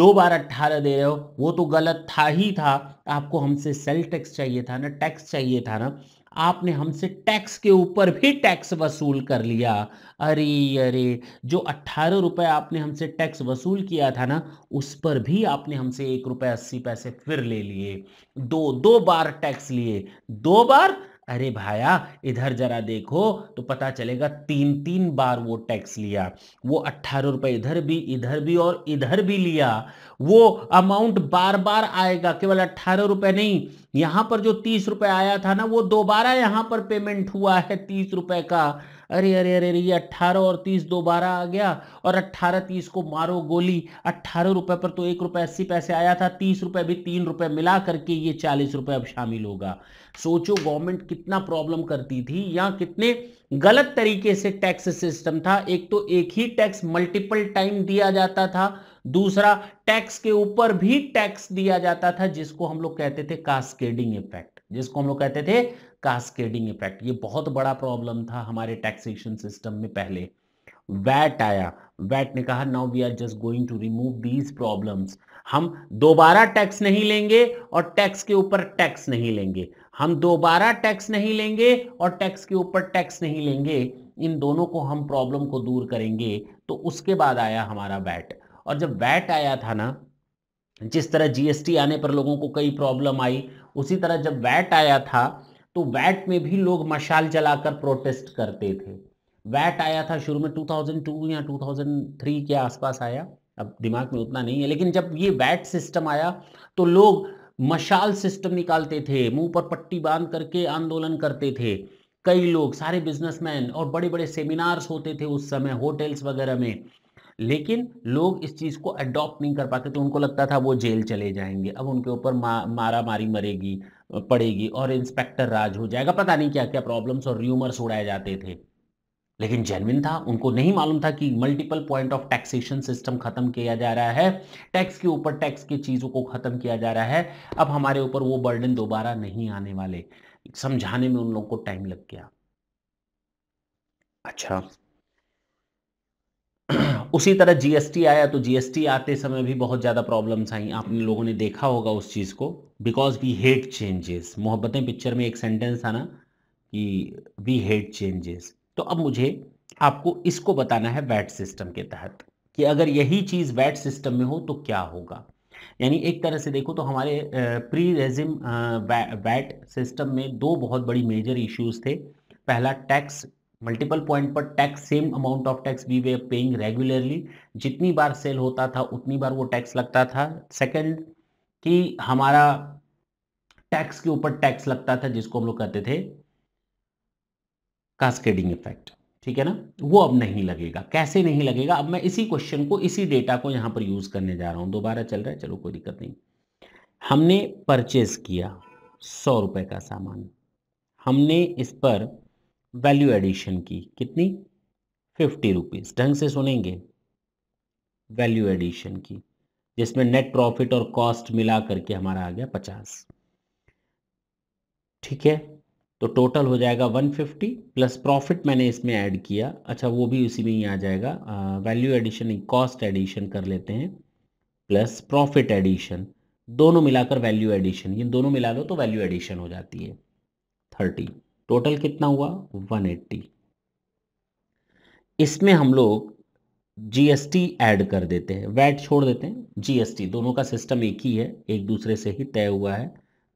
दो बार अट्ठारह दे रहे हो वो तो गलत था ही था आपको हमसे सेल टैक्स चाहिए था ना टैक्स चाहिए था ना आपने हमसे टैक्स के ऊपर भी टैक्स वसूल कर लिया अरे अरे जो अट्ठारह रुपए आपने हमसे टैक्स वसूल किया था ना उस पर भी आपने हमसे एक रुपए अस्सी पैसे फिर ले लिए दो दो बार टैक्स लिए दो बार अरे भाया इधर जरा देखो तो पता चलेगा तीन तीन बार वो टैक्स लिया वो अट्ठारह रुपए इधर भी इधर भी और इधर भी लिया वो अमाउंट बार बार आएगा केवल अट्ठारह रुपए नहीं यहां पर जो तीस रुपए आया था ना वो दोबारा यहां पर पेमेंट हुआ है तीस रुपए का अरे अरे अरे अरे ये अट्ठारह और तीस दो बारह आ गया और अट्ठारह तीस को मारो गोली अट्ठारह रुपए पर तो एक रुपए अस्सी पैसे आया था तीस रुपए भी तीन रुपए मिला करके ये चालीस रुपए अब शामिल होगा सोचो गवर्नमेंट कितना प्रॉब्लम करती थी या कितने गलत तरीके से टैक्स सिस्टम था एक तो एक ही टैक्स मल्टीपल टाइम दिया जाता था दूसरा टैक्स के ऊपर भी टैक्स दिया जाता था जिसको हम लोग कहते थे कास्केडिंग इफेक्ट जिसको हम लोग कहते थे कास्केडिंग इफेक्ट ये बहुत बड़ा प्रॉब्लम था हमारे टैक्सेशन सिस्टम में पहले वैट आया वैट ने कहा now we are just going to remove these problems हम दोबारा टैक्स नहीं लेंगे और टैक्स के ऊपर टैक्स नहीं लेंगे हम दोबारा टैक्स नहीं लेंगे और टैक्स के ऊपर टैक्स नहीं लेंगे इन दोनों को हम प्रॉब्लम को दूर करेंगे तो उसके बाद आया हमारा वैट और जब वैट आया था ना जिस तरह जीएसटी आने पर लोगों को कई प्रॉब्लम आई उसी तरह जब वैट आया था तो वैट में भी लोग मशाल जलाकर प्रोटेस्ट करते थे वैट आया था शुरू में 2002 या 2003 के आसपास आया अब दिमाग में उतना नहीं है लेकिन जब ये वैट सिस्टम आया तो लोग मशाल सिस्टम निकालते थे मुंह पर पट्टी बांध करके आंदोलन करते थे कई लोग सारे बिजनेसमैन और बड़े बड़े सेमिनार्स होते थे उस समय होटल्स वगैरह में लेकिन लोग इस चीज़ को अडॉप्ट नहीं कर पाते तो उनको लगता था वो जेल चले जाएंगे अब उनके ऊपर मा, मारा मारी मरेगी पड़ेगी और इंस्पेक्टर राज हो जाएगा पता नहीं क्या क्या प्रॉब्लम्स और र्यूमर्स उड़ाए जाते थे लेकिन जेनविन था उनको नहीं मालूम था कि multiple point of taxation system खत्म किया जा रहा है टैक्स के ऊपर टैक्स की चीज़ों को ख़त्म किया जा रहा है अब हमारे ऊपर वो बर्डन दोबारा नहीं आने वाले समझाने में उन लोगों को टाइम लग गया अच्छा उसी तरह जीएसटी आया तो जीएसटी आते समय भी बहुत ज़्यादा प्रॉब्लम्स आई आपने लोगों ने देखा होगा उस चीज़ को because we hate changes Mohabbatein picture में एक सेंटेंस था ना कि वी हेट चेंजेस तो अब मुझे आपको इसको बताना है वैट सिस्टम के तहत कि अगर यही चीज़ वैट सिस्टम में हो तो क्या होगा यानी एक तरह से देखो तो हमारे प्री रेजिम वैट सिस्टम में दो बहुत बड़ी मेजर इश्यूज थे पहला टैक्स मल्टीपल पॉइंट पर tax same amount of tax we were paying regularly जितनी बार सेल होता था उतनी बार वो टैक्स लगता था सेकंड कि हमारा टैक्स के ऊपर टैक्स लगता था जिसको हम लोग कहते थे कास्केडिंग इफेक्ट ठीक है ना वो अब नहीं लगेगा कैसे नहीं लगेगा अब मैं इसी क्वेश्चन को इसी डेटा को यहां पर यूज़ करने जा रहा हूं दोबारा चल रहा है चलो कोई दिक्कत नहीं हमने परचेज किया सौ रुपये का सामान हमने इस पर वैल्यू एडिशन की कितनी फिफ्टी रुपीज़ ढंग से सुनेंगे वैल्यू एडिशन की जिसमें नेट प्रॉफिट और कॉस्ट मिला करके हमारा आ गया पचास ठीक है तो टोटल हो जाएगा 150 प्लस प्रॉफिट मैंने इसमें ऐड किया अच्छा वो भी उसी में ही आ जाएगा वैल्यू एडिशन कॉस्ट एडिशन कर लेते हैं प्लस प्रॉफिट एडिशन दोनों मिलाकर वैल्यू एडिशन ये दोनों मिला लो तो वैल्यू एडिशन हो जाती है थर्टी टोटल कितना हुआ 180 इसमें हम लोग जीएसटी ऐड कर देते हैं वैट छोड़ देते हैं जीएसटी दोनों का सिस्टम एक ही है एक दूसरे से ही तय हुआ है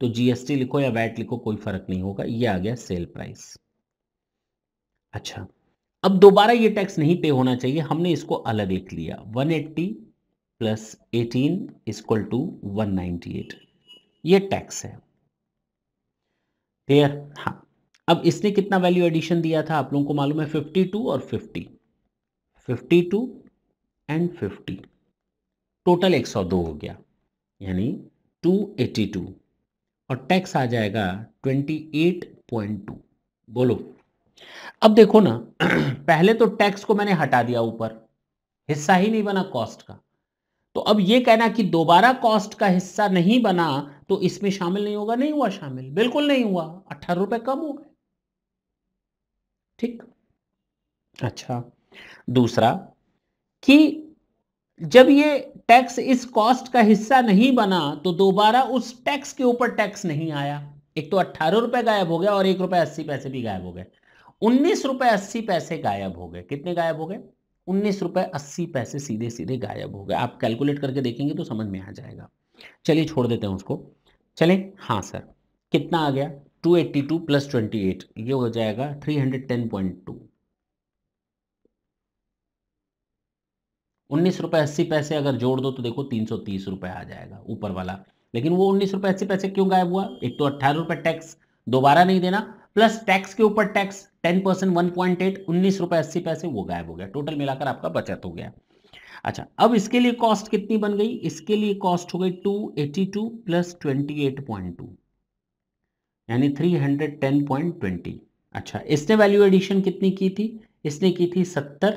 तो जीएसटी लिखो या वैट लिखो कोई फर्क नहीं होगा ये आ गया सेल प्राइस अच्छा अब दोबारा ये टैक्स नहीं पे होना चाहिए हमने इसको अलग लिख लिया 180 plus eighteen equal to eight ये टैक्स है क्लियर हाँ अब इसने कितना वैल्यू एडिशन दिया था आप लोगों को मालूम है 52 और 50 52 एंड 50 टोटल 102 हो गया यानी 282 और टैक्स आ जाएगा 28.2 बोलो अब देखो ना पहले तो टैक्स को मैंने हटा दिया ऊपर हिस्सा ही नहीं बना कॉस्ट का तो अब ये कहना कि दोबारा कॉस्ट का हिस्सा नहीं बना तो इसमें शामिल नहीं होगा नहीं हुआ शामिल बिल्कुल नहीं हुआ अट्ठारह रुपए कम हो गए ठीक अच्छा दूसरा कि जब ये टैक्स इस कॉस्ट का हिस्सा नहीं बना तो दोबारा उस टैक्स के ऊपर टैक्स नहीं आया एक तो अट्ठारह रुपए गायब हो गया और एक रुपए अस्सी पैसे भी गायब हो गए उन्नीस रुपए अस्सी पैसे गायब हो गए कितने गायब हो गए उन्नीस रुपए अस्सी पैसे सीधे सीधे गायब हो गए आप कैलकुलेट करके देखेंगे तो समझ में आ जाएगा चलिए छोड़ देते हैं उसको चले हाँ सर कितना आ गया 282 प्लस 28 ये हो जाएगा 310.2 उन्नीस रुपए अस्सी पैसे अगर जोड़ दो तो देखो तीन सौ तीस रुपए आ जाएगा ऊपर वाला लेकिन वो उन्नीस रुपए अस्सी पैसे क्यों गायब हुआ एक तो अट्ठारह रुपए टैक्स दोबारा नहीं देना प्लस टैक्स के ऊपर tax ten percent one point eight उन्नीस रुपए अस्सी पैसे वो गायब हो गया टोटल मिलाकर आपका बचत हो गया अच्छा अब इसके लिए कॉस्ट कितनी बन गई इसके लिए कॉस्ट हो गई two eighty two plus twenty eight point two यानी 310.20 अच्छा इसने वैल्यू एडिशन कितनी की थी इसने की थी 70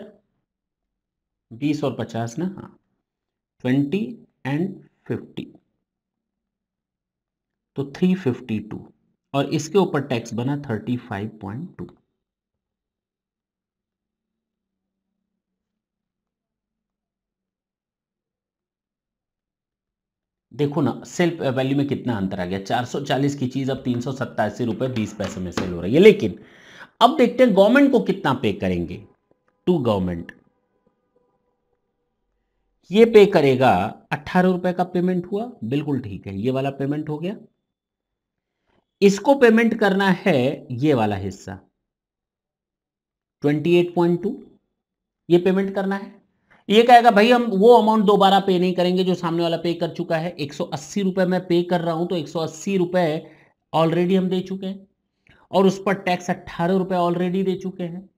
20 और 50 ना हाँ ट्वेंटी एंड 50 तो 352 और इसके ऊपर टैक्स बना 35.2 देखो ना सेल वैल्यू में कितना अंतर आ गया 440 की चीज़ अब तीन सौ सत्तासी बीस पैसे में सेल हो रही है लेकिन अब देखते हैं गवर्नमेंट को कितना पे करेंगे टू गवर्नमेंट ये पे करेगा अट्ठारह रुपए का पेमेंट हुआ बिल्कुल ठीक है ये वाला पेमेंट हो गया इसको पेमेंट करना है ये वाला हिस्सा 28.2 ये पेमेंट करना है ये कहेगा भाई हम वो अमाउंट दोबारा पे नहीं करेंगे जो सामने वाला पे कर चुका है एक सौ मैं पे कर रहा हूं तो एक सौ ऑलरेडी हम दे चुके हैं और उस पर टैक्स अट्ठारह रुपए ऑलरेडी दे चुके हैं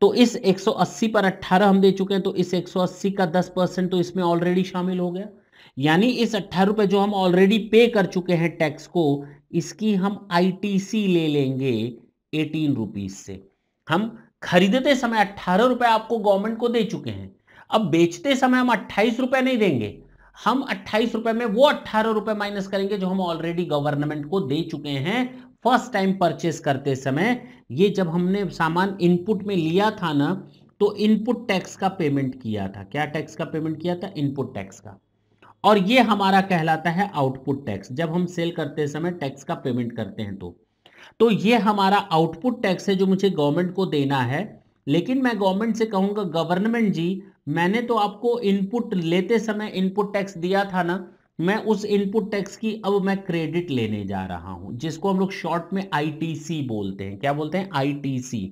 तो इस 180 पर 18 हम दे चुके हैं तो इस 180 का 10 परसेंट तो इसमें ऑलरेडी शामिल हो गया यानी इस अट्ठारह रुपए जो हम ऑलरेडी पे कर चुके हैं टैक्स को इसकी हम आईटीसी ले लेंगे एटीन रुपीज से हम खरीदते समय अट्ठारह रुपए आपको गवर्नमेंट को दे चुके हैं अब बेचते समय हम अट्ठाईस रुपए नहीं देंगे हम अट्ठाईस रुपए में वो अट्ठारह रुपए माइनस करेंगे जो हम ऑलरेडी गवर्नमेंट को दे चुके हैं फर्स्ट टाइम परचेस करते समय ये जब हमने सामान इनपुट में लिया था ना तो इनपुट टैक्स का पेमेंट किया था क्या टैक्स का पेमेंट किया था इनपुट टैक्स का और ये हमारा कहलाता है आउटपुट टैक्स जब हम सेल करते समय टैक्स का पेमेंट करते हैं तो तो ये हमारा आउटपुट टैक्स है जो मुझे गवर्नमेंट को देना है लेकिन मैं गवर्नमेंट से कहूंगा गवर्नमेंट जी मैंने तो आपको इनपुट लेते समय इनपुट टैक्स दिया था ना मैं उस इनपुट टैक्स की अब मैं क्रेडिट लेने जा रहा हूं जिसको हम लोग शॉर्ट में आईटीसी बोलते हैं क्या बोलते हैं आईटीसी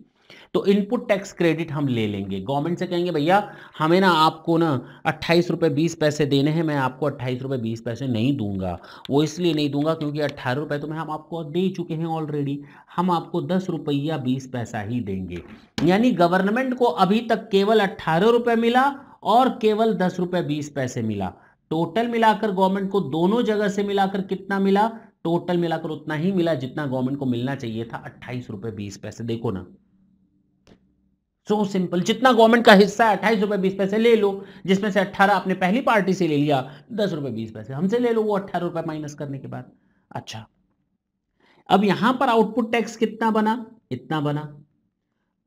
तो इनपुट टैक्स क्रेडिट हम ले लेंगे गवर्नमेंट से कहेंगे भैया हमें ना आपको ना अट्ठाईस रुपये बीस पैसे देने हैं मैं आपको अट्ठाईस रुपये बीस पैसे नहीं दूंगा वो इसलिए नहीं दूंगा क्योंकि अट्ठारह रुपये तो मैं हम आपको दे चुके हैं ऑलरेडी हम आपको दस रुपया बीस पैसा ही देंगे यानी गवर्नमेंट को अभी तक केवल अट्ठारह रुपये मिला और केवल दस रुपये बीस पैसे मिला टोटल मिलाकर गवर्नमेंट को दोनों जगह से मिलाकर कितना मिला टोटल मिलाकर उतना ही मिला जितना गवर्नमेंट को मिलना चाहिए था अट्ठाईस रुपये बीस पैसे देखो ना सो so सिंपल जितना गवर्नमेंट का हिस्सा है अट्ठाईस रुपए बीस पैसे ले लो जिसमें से अट्ठारह आपने पहली पार्टी से ले लिया दस रुपए बीस पैसे हमसे ले लो वो अट्ठारह रुपए माइनस करने के बाद अच्छा अब यहां पर आउटपुट टैक्स कितना बना इतना बना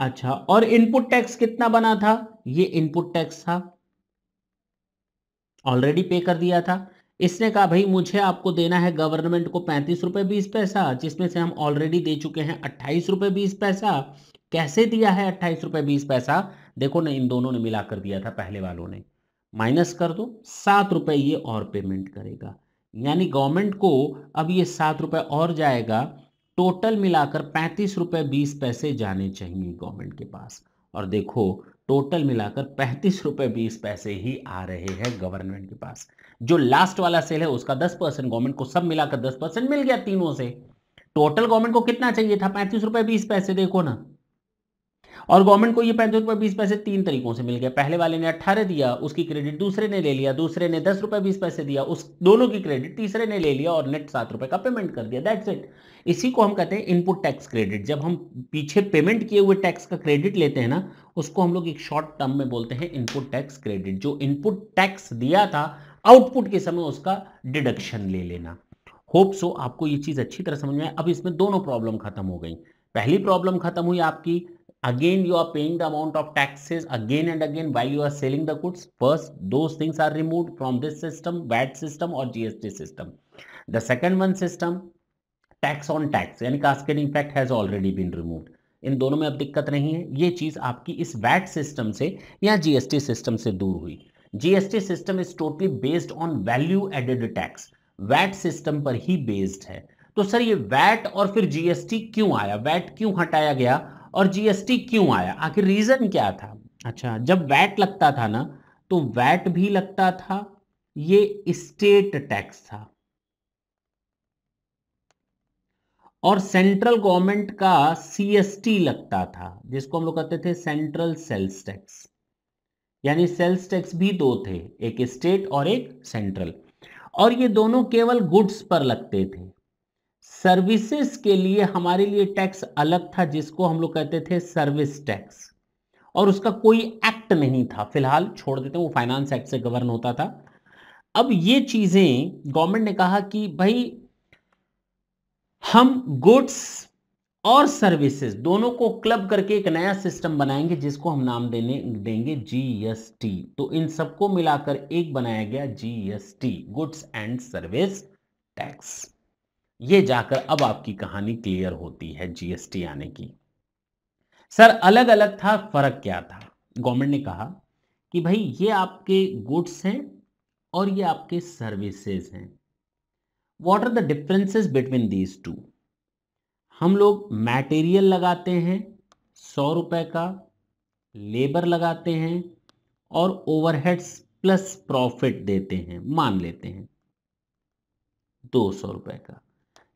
अच्छा और इनपुट टैक्स कितना बना था ये इनपुट टैक्स था ऑलरेडी पे कर दिया था इसने कहा भाई मुझे आपको देना है गवर्नमेंट को पैंतीस रुपए बीस पैसा जिसमें से हम ऑलरेडी दे चुके हैं अट्ठाईस रुपए बीस पैसा कैसे दिया है अट्ठाईस रुपये बीस पैसा देखो ना इन दोनों ने मिलाकर दिया था पहले वालों ने माइनस कर दो सात रुपये ये और पेमेंट करेगा यानी गवर्नमेंट को अब ये सात रुपये और जाएगा टोटल मिलाकर पैंतीस रुपये बीस पैसे जाने चाहिए गवर्नमेंट के पास और देखो टोटल मिलाकर पैंतीस रुपये बीस पैसे ही आ रहे हैं गवर्नमेंट के पास जो लास्ट वाला सेल है उसका दस परसेंट गवर्नमेंट को सब मिलाकर दस परसेंट मिल गया तीनों से टोटल गवर्नमेंट को कितना चाहिए था पैंतीस रुपये बीस पैसे देखो ना और गवर्नमेंट को ये पैंतीस रुपये बीस पैसे तीन तरीकों से मिल गया पहले वाले ने अट्ठारह दिया उसकी क्रेडिट दूसरे ने ले लिया दूसरे ने दस रुपये बीस पैसे दिया उस दोनों की क्रेडिट तीसरे ने ले लिया और नेट सात रुपये का पेमेंट कर दिया दैट्स इट इसी को हम कहते हैं इनपुट टैक्स क्रेडिट जब हम पीछे पेमेंट किए हुए टैक्स का क्रेडिट लेते हैं ना उसको हम लोग एक शॉर्ट टर्म में बोलते हैं इनपुट टैक्स क्रेडिट जो इनपुट टैक्स दिया था आउटपुट के समय उसका डिडक्शन ले लेना होप सो आपको ये चीज़ अच्छी तरह समझ में आए अब इसमें दोनों प्रॉब्लम खत्म हो गई पहली प्रॉब्लम खत्म हुई आपकी again you are paying the amount of taxes again and again while you are selling the goods first those things are removed from this system VAT system or GST system the second one system tax on tax यानी cascading fact has already been removed इन दोनों में अब दिक्कत नहीं है ये चीज़ आपकी इस वैट सिस्टम से या जीएसटी सिस्टम से दूर हुई GST system is totally based on value added tax VAT system पर ही बेस्ड है तो सर ये वैट और फिर जीएसटी क्यों आया वैट क्यों हटाया गया और जीएसटी क्यों आया आखिर रीज़न क्या था अच्छा जब वैट लगता था ना तो वैट भी लगता था ये स्टेट टैक्स था और सेंट्रल गवर्नमेंट का सीएसटी लगता था जिसको हम लोग कहते थे सेंट्रल सेल्स टैक्स यानी सेल्स टैक्स भी दो थे एक स्टेट और एक सेंट्रल और ये दोनों केवल गुड्स पर लगते थे सर्विसेज के लिए हमारे लिए टैक्स अलग था जिसको हम लोग कहते थे सर्विस टैक्स और उसका कोई एक्ट नहीं था फिलहाल छोड़ देते वो फाइनेंस एक्ट से गवर्न होता था अब ये चीजें गवर्नमेंट ने कहा कि भाई हम गुड्स और सर्विसेज दोनों को क्लब करके एक नया सिस्टम बनाएंगे जिसको हम नाम देने देंगे जीएसटी तो इन सबको मिलाकर एक बनाया गया GST goods and service tax ये जाकर अब आपकी कहानी क्लियर होती है जीएसटी आने की सर अलग अलग था फर्क क्या था गवर्नमेंट ने कहा कि भाई ये आपके गुड्स हैं और ये आपके सर्विसेज हैं what are the differences between these two हम लोग मैटेरियल लगाते हैं सौ रुपए का लेबर लगाते हैं और ओवरहेड्स प्लस प्रॉफिट देते हैं मान लेते हैं दो सौ रुपए का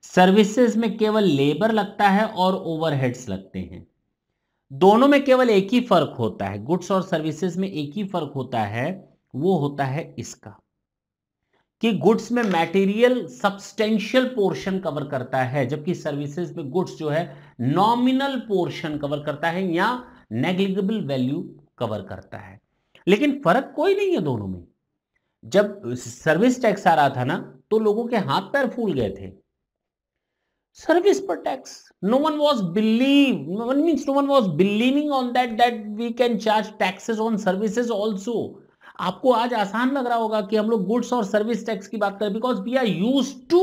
सर्विसेज में केवल लेबर लगता है और ओवरहेड्स लगते हैं दोनों में केवल एक ही फर्क होता है गुड्स और सर्विसेज में एक ही फर्क होता है वो होता है इसका कि गुड्स में मटेरियल सब्सटेंशियल पोर्शन कवर करता है जबकि सर्विसेज में गुड्स जो है नॉमिनल पोर्शन कवर करता है या नेग्लिगेबल वैल्यू कवर करता है लेकिन फर्क कोई नहीं है दोनों में जब सर्विस टैक्स आ रहा था ना तो लोगों के हाथ पैर फूल गए थे सर्विस पर tax no one was believe one one no one was believing on that that we can charge charge on services also आपको आज आसान लग रहा होगा कि हम लोग गुड्स और सर्विस टैक्स की बात करें because we are use to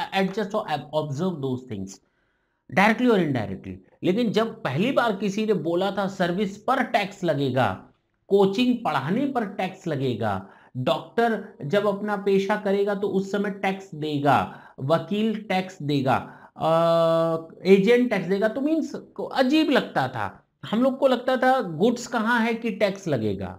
adjust और ऑब्जर्व दो थिंग्स डायरेक्टली और इनडायरेक्टली लेकिन जब पहली बार किसी ने बोला था सर्विस पर टैक्स लगेगा कोचिंग पढ़ाने पर टैक्स लगेगा डॉक्टर जब अपना पेशा करेगा तो उस समय टैक्स देगा वकील टैक्स देगा एजेंट टैक्स देगा तो मीन्स अजीब लगता था हम लोग को लगता था गुड्स कहाँ है कि टैक्स लगेगा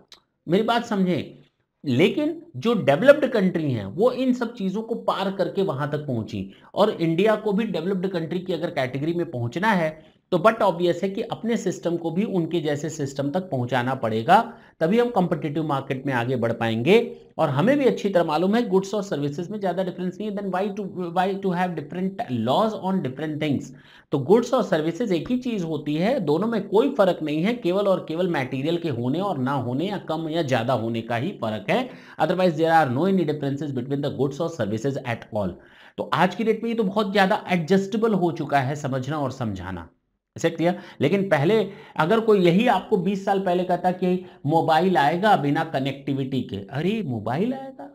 मेरी बात समझें लेकिन जो डेवलप्ड कंट्री हैं वो इन सब चीज़ों को पार करके वहाँ तक पहुँची और इंडिया को भी डेवलप्ड कंट्री की अगर कैटेगरी में पहुँचना है तो बट ऑब्वियस है कि अपने सिस्टम को भी उनके जैसे सिस्टम तक पहुंचाना पड़ेगा तभी हम कॉम्पिटेटिव मार्केट में आगे बढ़ पाएंगे और हमें भी अच्छी तरह मालूम है गुड्स और सर्विसेज में ज़्यादा डिफरेंस नहीं है then why to why to have different laws on different things तो गुड्स और सर्विसेज एक ही चीज़ होती है दोनों में कोई फर्क नहीं है केवल और केवल मटेरियल के होने और ना होने या कम या ज़्यादा होने का ही फर्क है otherwise there are no any differences between the goods और सर्विसेज एट ऑल तो आज की डेट में ये तो बहुत ज़्यादा एडजस्टेबल हो चुका है समझना और समझाना इसे क्लियर लेकिन पहले अगर कोई यही आपको 20 साल पहले कहता कि मोबाइल आएगा बिना कनेक्टिविटी के अरे मोबाइल आएगा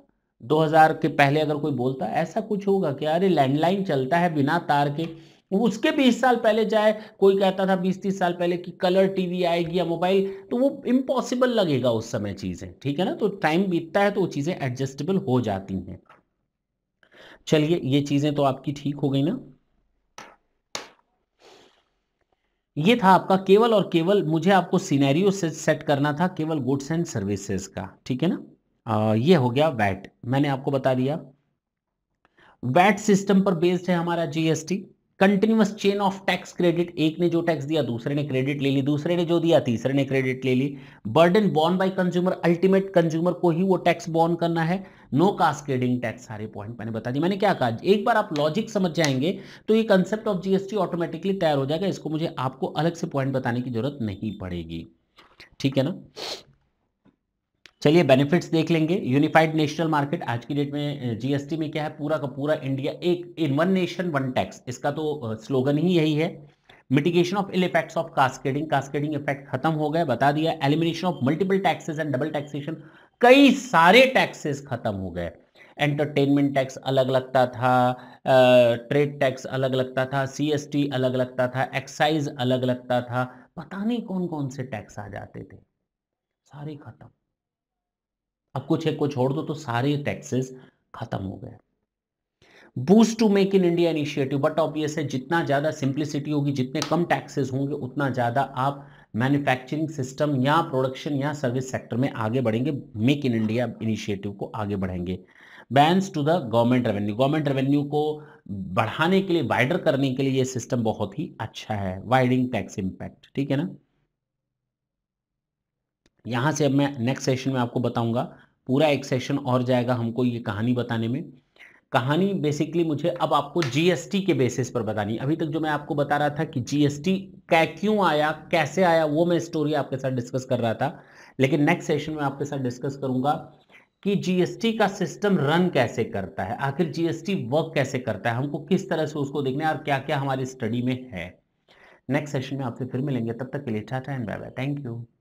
2000 के पहले अगर कोई बोलता ऐसा कुछ होगा कि अरे लैंडलाइन चलता है बिना तार के उसके 20 साल पहले चाहे कोई कहता था 20-30 साल पहले कि कलर टीवी आएगी या मोबाइल तो वो इम्पॉसिबल लगेगा उस समय चीज़ें ठीक है ना तो टाइम बीतता है तो वो चीज़ें एडजस्टेबल हो जाती हैं चलिए ये चीज़ें तो आपकी ठीक हो गई ना ये था आपका केवल और केवल मुझे आपको सीनेरियो से सेट करना था केवल गुड्स एंड सर्विसेज का ठीक है ना आ, ये हो गया वैट मैंने आपको बता दिया वैट सिस्टम पर बेस्ड है हमारा GST continuous chain of tax credit एक ने जो टैक्स दिया दूसरे ने क्रेडिट ले ली दूसरे ने जो दिया तीसरे ने क्रेडिट ले ली burden borne by consumer ultimate consumer को ही वो टैक्स बॉर्न करना है नो कास्केडिंग टैक्स सारे पॉइंट मैंने बता दी मैंने क्या कहा एक बार आप लॉजिक समझ जाएंगे तो ये कंसेप्ट ऑफ जीएसटी ऑटोमेटिकली तैयार हो जाएगा इसको मुझे आपको अलग से पॉइंट बताने की जरूरत नहीं पड़ेगी ठीक है ना चलिए बेनिफिट्स देख लेंगे यूनिफाइड नेशनल मार्केट आज की डेट में जीएसटी में क्या है पूरा का पूरा इंडिया एक in one nation one tax इसका तो स्लोगन ही यही है mitigation of ill effects of cascading cascading effect खत्म हो गए बता दिया elimination of multiple taxes and double taxation कई सारे टैक्सेस खत्म हो गए एंटरटेनमेंट टैक्स अलग लगता था ट्रेड टैक्स अलग लगता था सीएसटी अलग लगता था एक्साइज अलग लगता था पता नहीं कौन कौन से टैक्स आ जाते थे सारे खत्म अब कुछ एक को छोड़ दो तो सारे टैक्सेस खत्म हो गए boost to make in India initiative but obvious है जितना ज़्यादा सिंप्लिसिटी होगी जितने कम टैक्सेस होंगे उतना ज़्यादा आप मैन्युफैक्चरिंग सिस्टम या प्रोडक्शन या सर्विस सेक्टर में आगे बढ़ेंगे मेक इन इंडिया इनिशिएटिव को आगे बढ़ेंगे gains to the government revenue government revenue को बढ़ाने के लिए वाइडर करने के लिए ये सिस्टम बहुत ही अच्छा है वाइडिंग टैक्स इंपैक्ट ठीक है ना यहाँ से अब मैं नेक्स्ट सेशन में आपको बताऊंगा पूरा एक सेशन और जाएगा हमको ये कहानी बताने में कहानी बेसिकली मुझे अब आपको जीएसटी के बेसिस पर बतानी अभी तक जो मैं आपको बता रहा था कि जीएसटी क्या क्यों आया कैसे आया वो मैं स्टोरी आपके साथ डिस्कस कर रहा था लेकिन नेक्स्ट सेशन में आपके साथ डिस्कस करूंगा कि जीएसटी का सिस्टम रन कैसे करता है आखिर जीएसटी वर्क कैसे करता है हमको किस तरह से उसको देखना है और क्या क्या हमारी स्टडी में है नेक्स्ट सेशन में आपसे फिर मिलेंगे तब तक के लिए tata and bye bye thank you